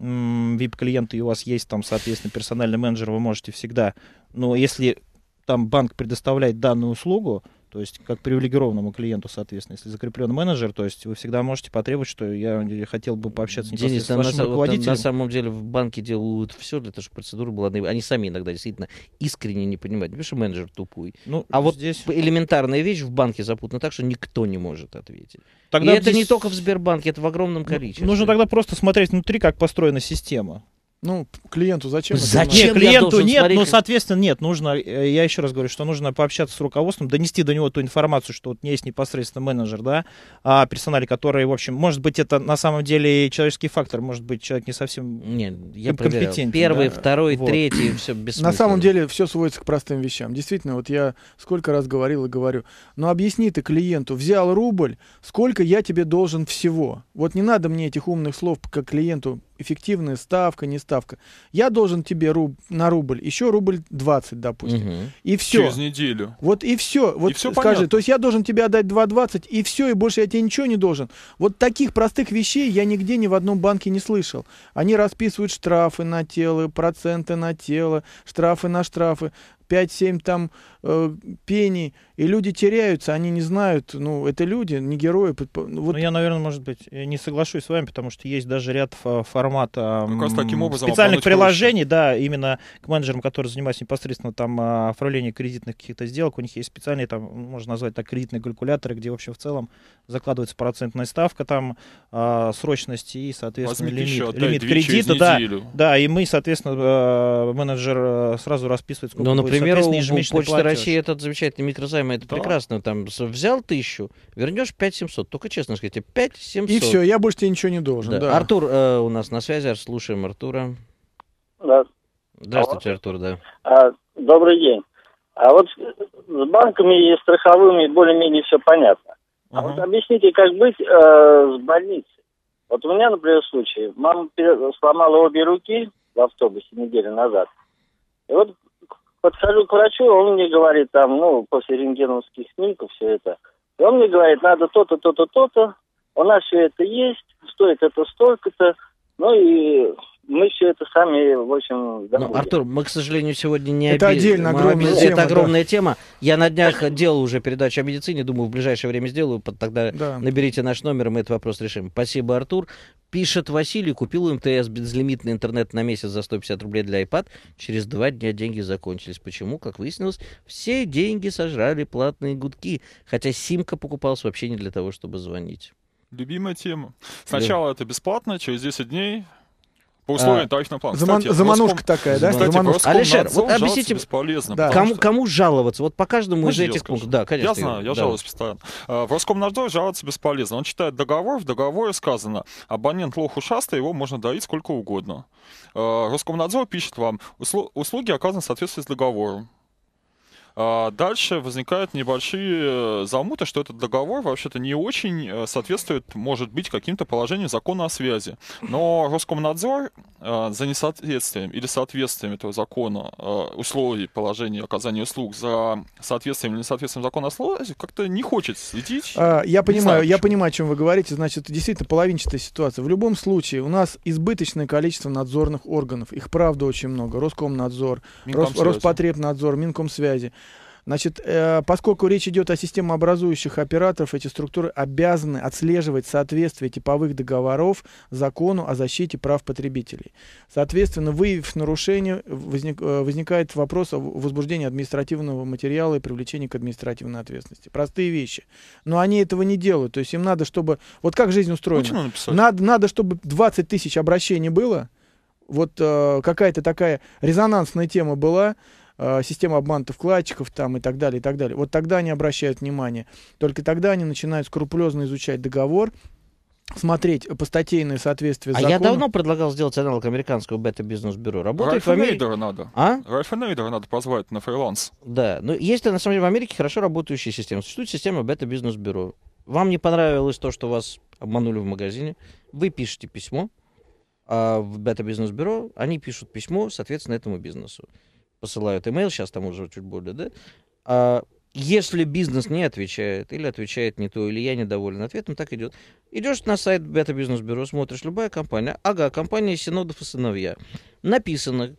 VIP-клиенты, э, и у вас есть там, соответственно, персональный менеджер, вы можете всегда, но ну, если там банк предоставляет данную услугу, то есть как привилегированному клиенту, соответственно. Если закреплен менеджер, то есть
вы всегда можете потребовать, что я хотел бы пообщаться Денис, там с вашим на, руководителем. Там, на самом деле в банке делают все для того, чтобы процедура была... Они сами иногда действительно искренне не понимают. Не менеджер тупой. Ну, а вот здесь... элементарная вещь в банке запутана так, что никто не может ответить. Тогда И здесь... это не
только в Сбербанке, это в огромном ну, количестве. Нужно тогда просто смотреть внутри, как построена система.
Ну, клиенту зачем? Зачем? Нет, клиенту нет, ну, смотреть? ну,
соответственно, нет. Нужно, э, я еще раз говорю, что нужно пообщаться с руководством, донести до него ту информацию, что вот не есть непосредственно менеджер, да, а персонале, который, в общем, может быть, это на самом деле человеческий фактор, может быть, человек не совсем нет, я
компетентен.
Первый, да? второй, вот. третий, все без. На самом деле все сводится к простым вещам. Действительно, вот я сколько раз говорил и говорю, ну, объясни ты клиенту, взял рубль, сколько я тебе должен всего? Вот не надо мне этих умных слов, как клиенту эффективная ставка, не ставка. Я должен тебе руб, на рубль еще рубль 20, допустим. Угу. И все. Через неделю. Вот и все. Вот и все скажи, понятно. то есть я должен тебе отдать 2,20 и все, и больше я тебе ничего не должен. Вот таких простых вещей я нигде ни в одном банке не слышал. Они расписывают штрафы на тело, проценты на тело, штрафы на штрафы. 5-7 там э, пений, и люди теряются, они не знают, ну, это люди, не герои. Ну, вот. Ну,
я, наверное, может быть, не соглашусь с вами, потому что есть даже ряд формата таким специальных приложений, проще. да, именно к менеджерам, которые занимаются непосредственно там а, оформлением кредитных каких-то сделок, у них есть специальные, там, можно назвать так, кредитные калькуляторы, где вообще в целом закладывается процентная ставка, там, э, срочность и, соответственно, Возьмите лимит, еще, лимит кредита, да, да, и мы, соответственно, э, менеджер э, сразу расписывает сколько Но, ну, например, у, у России
этот замечательный микрозайм, это да. прекрасно. Там взял тысячу, вернешь 5700. Только честно скажите, 5700. И все,
я больше тебе ничего не должен. Да. Да.
Артур э, у нас на связи, слушаем Артура. Да. Здравствуйте, Алло. Артур, да.
А, добрый день. А вот с банками и страховыми более-менее все понятно. А угу. вот объясните, как быть э, с больницей? Вот у меня, например, случай. Мама сломала обе руки в автобусе неделю назад. И вот подхожу к врачу, он мне говорит там, ну, после рентгеновских снимков все это. И он мне говорит, надо то-то, то-то, то-то. У нас все это есть, стоит это столько-то. Ну и мы все это сами, в общем, ну, забыли. Артур,
мы, к сожалению, сегодня не... Это оби... отдельно огромная мы... тема. Это огромная да. тема. Я на днях делал уже передачу о медицине, думаю, в ближайшее время сделаю, тогда да. наберите наш номер, и мы этот вопрос решим. Спасибо, Артур. Пишет Василий, купил у МТС безлимитный интернет на месяц за 150 рублей для iPad. Через два дня деньги закончились. Почему? Как выяснилось, все деньги сожрали платные гудки, хотя симка покупалась вообще не для того, чтобы звонить.
Любимая тема. Сначала да. это бесплатно, через 10 дней по условиям а, товарищного плана. Заман, кстати, заманушка Роском, такая, да? Кстати, заманушка. Алишер, вот объясните, бесполезно, да. кому, что...
кому жаловаться? Вот по каждому ну, из этих пунктов. Да, конечно. Я знаю, я да. жалуюсь
постоянно. А, в Роскомнадзор жаловаться бесполезно. Он читает договор, в договоре сказано, абонент лох ушастый, его можно дарить сколько угодно. А, Роскомнадзор пишет вам, услуги оказаны в соответствии с договором. А дальше возникают небольшие э, замуты, что этот договор вообще-то не очень э, соответствует, может быть, каким-то положениям закона о связи. Но Роскомнадзор э, за несоответствием или соответствием этого закона условий положения оказания услуг за соответствием или несоответствием закона о связи как-то не хочет следить. А, я понимаю, знаю, я
понимаю, о чем вы говорите. Значит, действительно половинчатая ситуация. В любом случае у нас избыточное количество надзорных органов. Их правда очень много. Роскомнадзор, Рос, Роспотребнадзор, Минкомсвязи. Значит, э, поскольку речь идет о системообразующих операторов, эти структуры обязаны отслеживать соответствие типовых договоров закону о защите прав потребителей. Соответственно, выявив нарушение, возник, э, возникает вопрос о возбуждении административного материала и привлечении к административной ответственности. Простые вещи. Но они этого не делают. То есть им надо, чтобы... Вот как жизнь устроена? Ну, надо, надо, чтобы 20 тысяч обращений было, вот э, какая-то такая резонансная тема была, Э, система обманта вкладчиков там и так далее, и так далее. Вот тогда они обращают внимание. Только тогда они начинают скрупулезно изучать договор, смотреть по статейное соответствие а закону. я давно предлагал сделать аналог американского бета-бизнес-бюро. Работает Ральфа в Америке... Нейдера надо. А?
Ральфа Нейдера надо позвать на фриланс. Да, но ну, есть
на самом деле в Америке хорошо работающая система. Существует система бета-бизнес-бюро. Вам не понравилось то, что вас обманули в магазине, вы пишете письмо а в бета-бизнес-бюро, они пишут письмо, соответственно, этому бизнесу посылают имейл, сейчас там уже чуть более, да, а если бизнес не отвечает, или отвечает не то, или я недоволен ответом, так идет. Идешь на сайт Бета Бизнес Бюро, смотришь, любая компания, ага, компания Синодов и сыновья. Написано,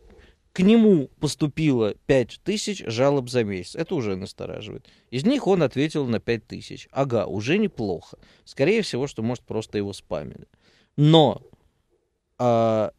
к нему поступило 5 тысяч жалоб за месяц. Это уже настораживает. Из них он ответил на 5 тысяч. Ага, уже неплохо. Скорее всего, что, может, просто его спамили. Но а,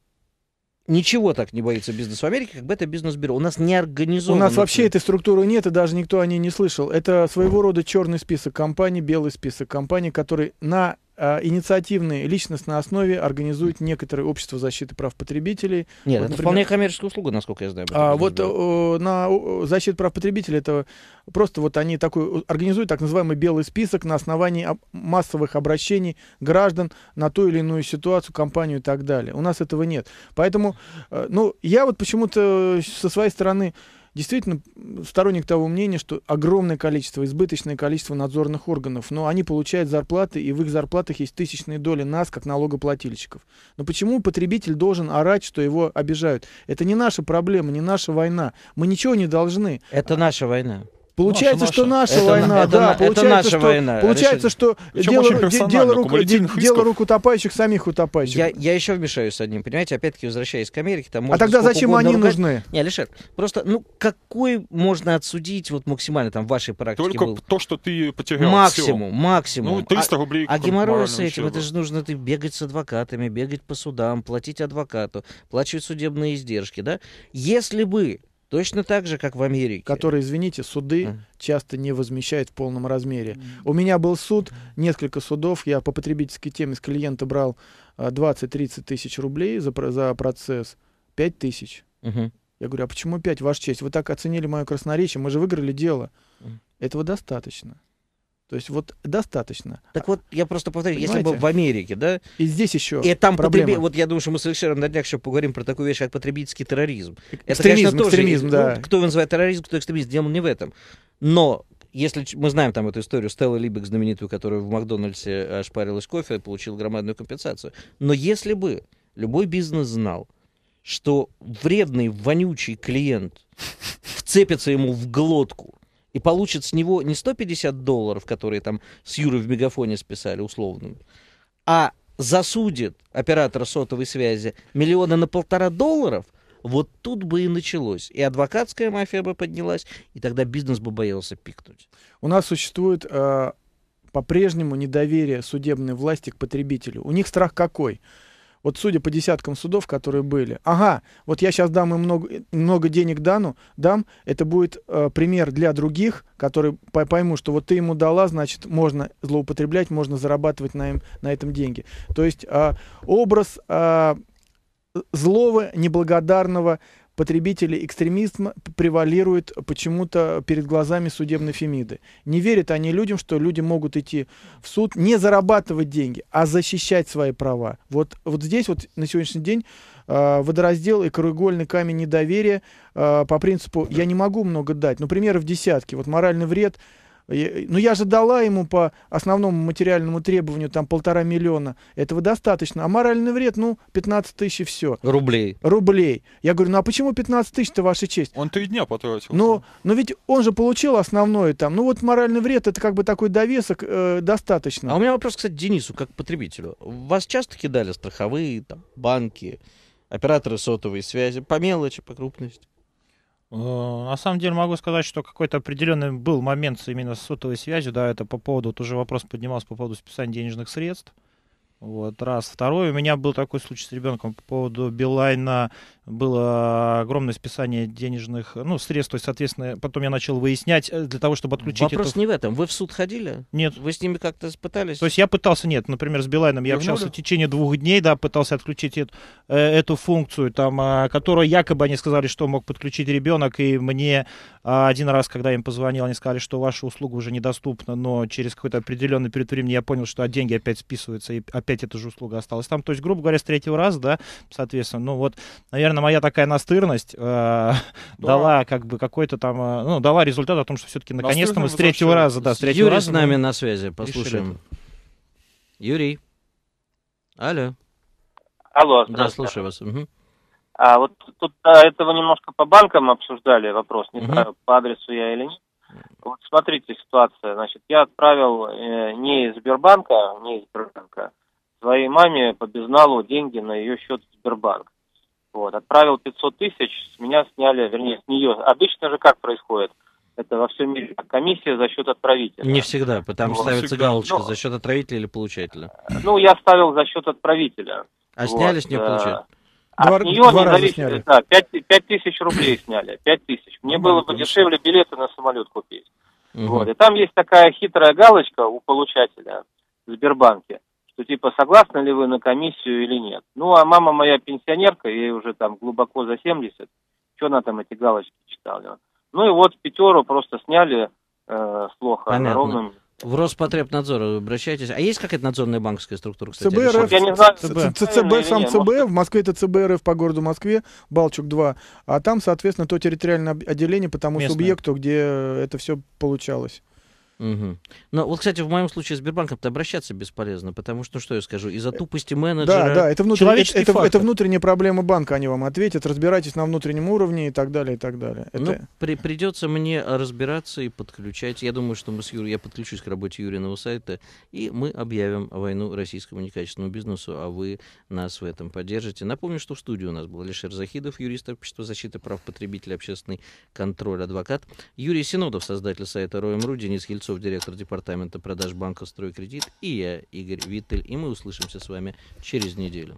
ничего так не боится бизнес в Америке, как бета-бизнес-бюро. У нас не организовано. У нас вообще
этой структуры нет, и даже никто о ней не слышал. Это своего рода черный список компаний, белый список компаний, которые на а, инициативные личность на основе организуют некоторые общества защиты прав потребителей. Нет, вот, это например, вполне
коммерческая услуга, насколько я знаю. А,
вот э, на защиту прав потребителей это просто вот они такой организуют так называемый белый список на основании массовых обращений граждан на ту или иную ситуацию, компанию и так далее. У нас этого нет. Поэтому, э, ну, я вот почему-то со своей стороны действительно сторонник того мнения, что огромное количество, избыточное количество надзорных органов, но они получают зарплаты, и в их зарплатах есть тысячные доли нас, как налогоплательщиков. Но почему потребитель должен орать, что его обижают? Это не наша проблема, не наша война. Мы ничего не должны. Это наша война. Получается, наша, что наша это, война, это, да, это, получается, наша что, война. Получается, что дело, дело, рук, дело рук утопающих самих утопающих.
Я, я еще вмешаюсь с одним, понимаете, опять-таки возвращаясь к Америке, там А тогда зачем они ругать. нужны? Не, Алишер, просто, ну, какой можно отсудить вот максимально там в вашей практике Только был? то, что ты потерял. Максимум, все. максимум. Ну, 300 а, рублей. А геморрой с этим, это же нужно ты бегать с адвокатами, бегать по судам, платить адвокату, плачивать судебные
издержки, да? Если бы Точно так же, как в Америке. Которые, извините, суды а. часто не возмещают в полном размере. Mm. У меня был суд, несколько судов. Я по потребительской теме с клиента брал 20-30 а, тысяч рублей за, за процесс. 5 тысяч. Угу. Я говорю, а почему 5, Ваша честь? Вы так оценили мое красноречие, мы же выиграли дело. Угу. Этого достаточно. То есть вот достаточно. Так вот, я просто повторю, Понимаете? если бы в Америке, да? И здесь еще И там проблема.
Вот я думаю, что мы с Алексеем на днях еще поговорим про такую вещь, как потребительский терроризм. Экстремизм, Это, конечно, тоже... экстремизм, да. Ну, кто его называет терроризм, кто экстремизм, дело не в этом. Но если мы знаем там эту историю Стелла Либек, знаменитую, которая в Макдональдсе э, ошпарилась кофе и получила громадную компенсацию. Но если бы любой бизнес знал, что вредный, вонючий клиент вцепится ему в глотку, и получит с него не 150 долларов, которые там с Юрой в мегафоне списали условно, а засудит оператора сотовой связи миллиона на полтора долларов, вот тут бы и началось. И адвокатская мафия бы поднялась, и тогда бизнес бы боялся пикнуть.
У нас существует э, по-прежнему недоверие судебной власти к потребителю. У них страх какой? вот судя по десяткам судов, которые были, ага, вот я сейчас дам им много, много денег дану, дам, это будет э, пример для других, которые поймут, что вот ты ему дала, значит, можно злоупотреблять, можно зарабатывать на, им, на этом деньги. То есть э, образ э, злого, неблагодарного потребители экстремизма превалирует почему-то перед глазами судебной Фемиды. Не верят они людям, что люди могут идти в суд, не зарабатывать деньги, а защищать свои права. Вот, вот здесь вот на сегодняшний день а, водораздел и краеугольный камень недоверия а, по принципу «я не могу много дать». Ну, примеров десятки. Вот моральный вред – Э, ну я же дала ему по основному материальному требованию там полтора миллиона, этого достаточно. А моральный вред, ну, 15 тысяч и все. Рублей. Рублей. Я говорю, ну а почему 15 тысяч-то, ваша честь?
Он три дня потратил.
Но, ну, но ну, ведь он же получил основное там. Ну вот моральный вред, это как бы такой довесок э, достаточно. А у меня вопрос, кстати, Денису, как
потребителю. Вас часто кидали страховые, там, банки, операторы сотовой связи, по мелочи, по крупности?
Э, на самом деле могу сказать, что какой-то определенный был момент именно с сотовой связью, да, это по поводу, тут уже вопрос поднимался по поводу списания денежных средств. Вот, раз. Второй, у меня был такой случай с ребенком по поводу Билайна было огромное списание денежных, ну, средств, то есть, соответственно, потом я начал выяснять э, для того, чтобы отключить Вопрос это...
не в этом. Вы в суд ходили? Нет. Вы с ними как-то пытались? То есть
я пытался, нет, например, с Билайном я Вернули? общался в течение двух дней, да, пытался отключить эту, э, эту функцию, там, а, которую якобы они сказали, что мог подключить ребенок, и мне а, один раз, когда я им позвонил, они сказали, что ваша услуга уже недоступна, но через какой-то определенный период времени я понял, что деньги опять списываются, и опять эта же услуга осталась там. То есть, грубо говоря, с третьего раза, да, соответственно, ну вот, наверное, наверное, моя такая настырность э, да. дала как бы какой-то там, э, ну, дала результат о том, что все-таки наконец-то мы с третьего раза, да, с третьего Юрий раза. Юрий с нами на связи, послушаем.
Юрий. Алло. Алло, Да, слушаю вас. Угу. А
вот тут а, этого немножко по банкам обсуждали вопрос, не угу. знаю, по адресу я или нет. Вот смотрите ситуация, значит, я отправил э, не из Сбербанка, не из Сбербанка, своей маме по безналу деньги на ее счет в Сбербанк. Вот, отправил 500 тысяч, с меня сняли, вернее, с нее. Обычно же как происходит? Это во всем мире комиссия за счет отправителя. Не всегда, потому вот. Ну, ставится всегда. галочка ну, за
счет отправителя или получателя.
Э, ну, я ставил за счет отправителя. А вот. сняли с нее э, получатель? А два, с нее два раза сняли. Да, 5, 5 тысяч рублей сняли, 5 тысяч. Мне ну, было бы дешевле билеты на самолет купить. Угу. Вот. И там есть такая хитрая галочка у получателя в Сбербанке что типа согласны ли вы на комиссию или нет. Ну, а мама моя пенсионерка, ей уже там глубоко за 70, что она там эти галочки читала. Ну и вот пятеру просто сняли
э, с лоха Понятно. ровным. В Роспотребнадзор обращайтесь. А есть какая-то надзорная банковская структура, кстати? ЦБ РФ, я не сам ЦБ,
в Москве это ЦБ по городу Москве, Балчук-2, а там, соответственно, то территориальное отделение по тому субъекту, где это все получалось.
Угу. Ну, вот, кстати, в моем случае с Сбербанком-то обращаться бесполезно, потому что, ну что я скажу, из-за э, тупости менеджера... Да, да, это, внутрен... это, это, это
внутренняя проблема банка, они вам ответят, разбирайтесь на внутреннем уровне и так далее, и так далее. Ну, это... Ну,
при, придется мне разбираться и подключать. Я думаю, что мы с Юр... я подключусь к работе Юриного сайта, и мы объявим войну российскому некачественному бизнесу, а вы нас в этом поддержите. Напомню, что в студии у нас был Алишер Захидов, юрист общества защиты прав потребителей, общественный контроль, адвокат. Юрий Синодов, создатель сайта Роем Ру, Денис Ельцов, Кузнецов, директор департамента продаж банка «Стройкредит», и я, Игорь Виттель, и мы услышимся с вами через неделю.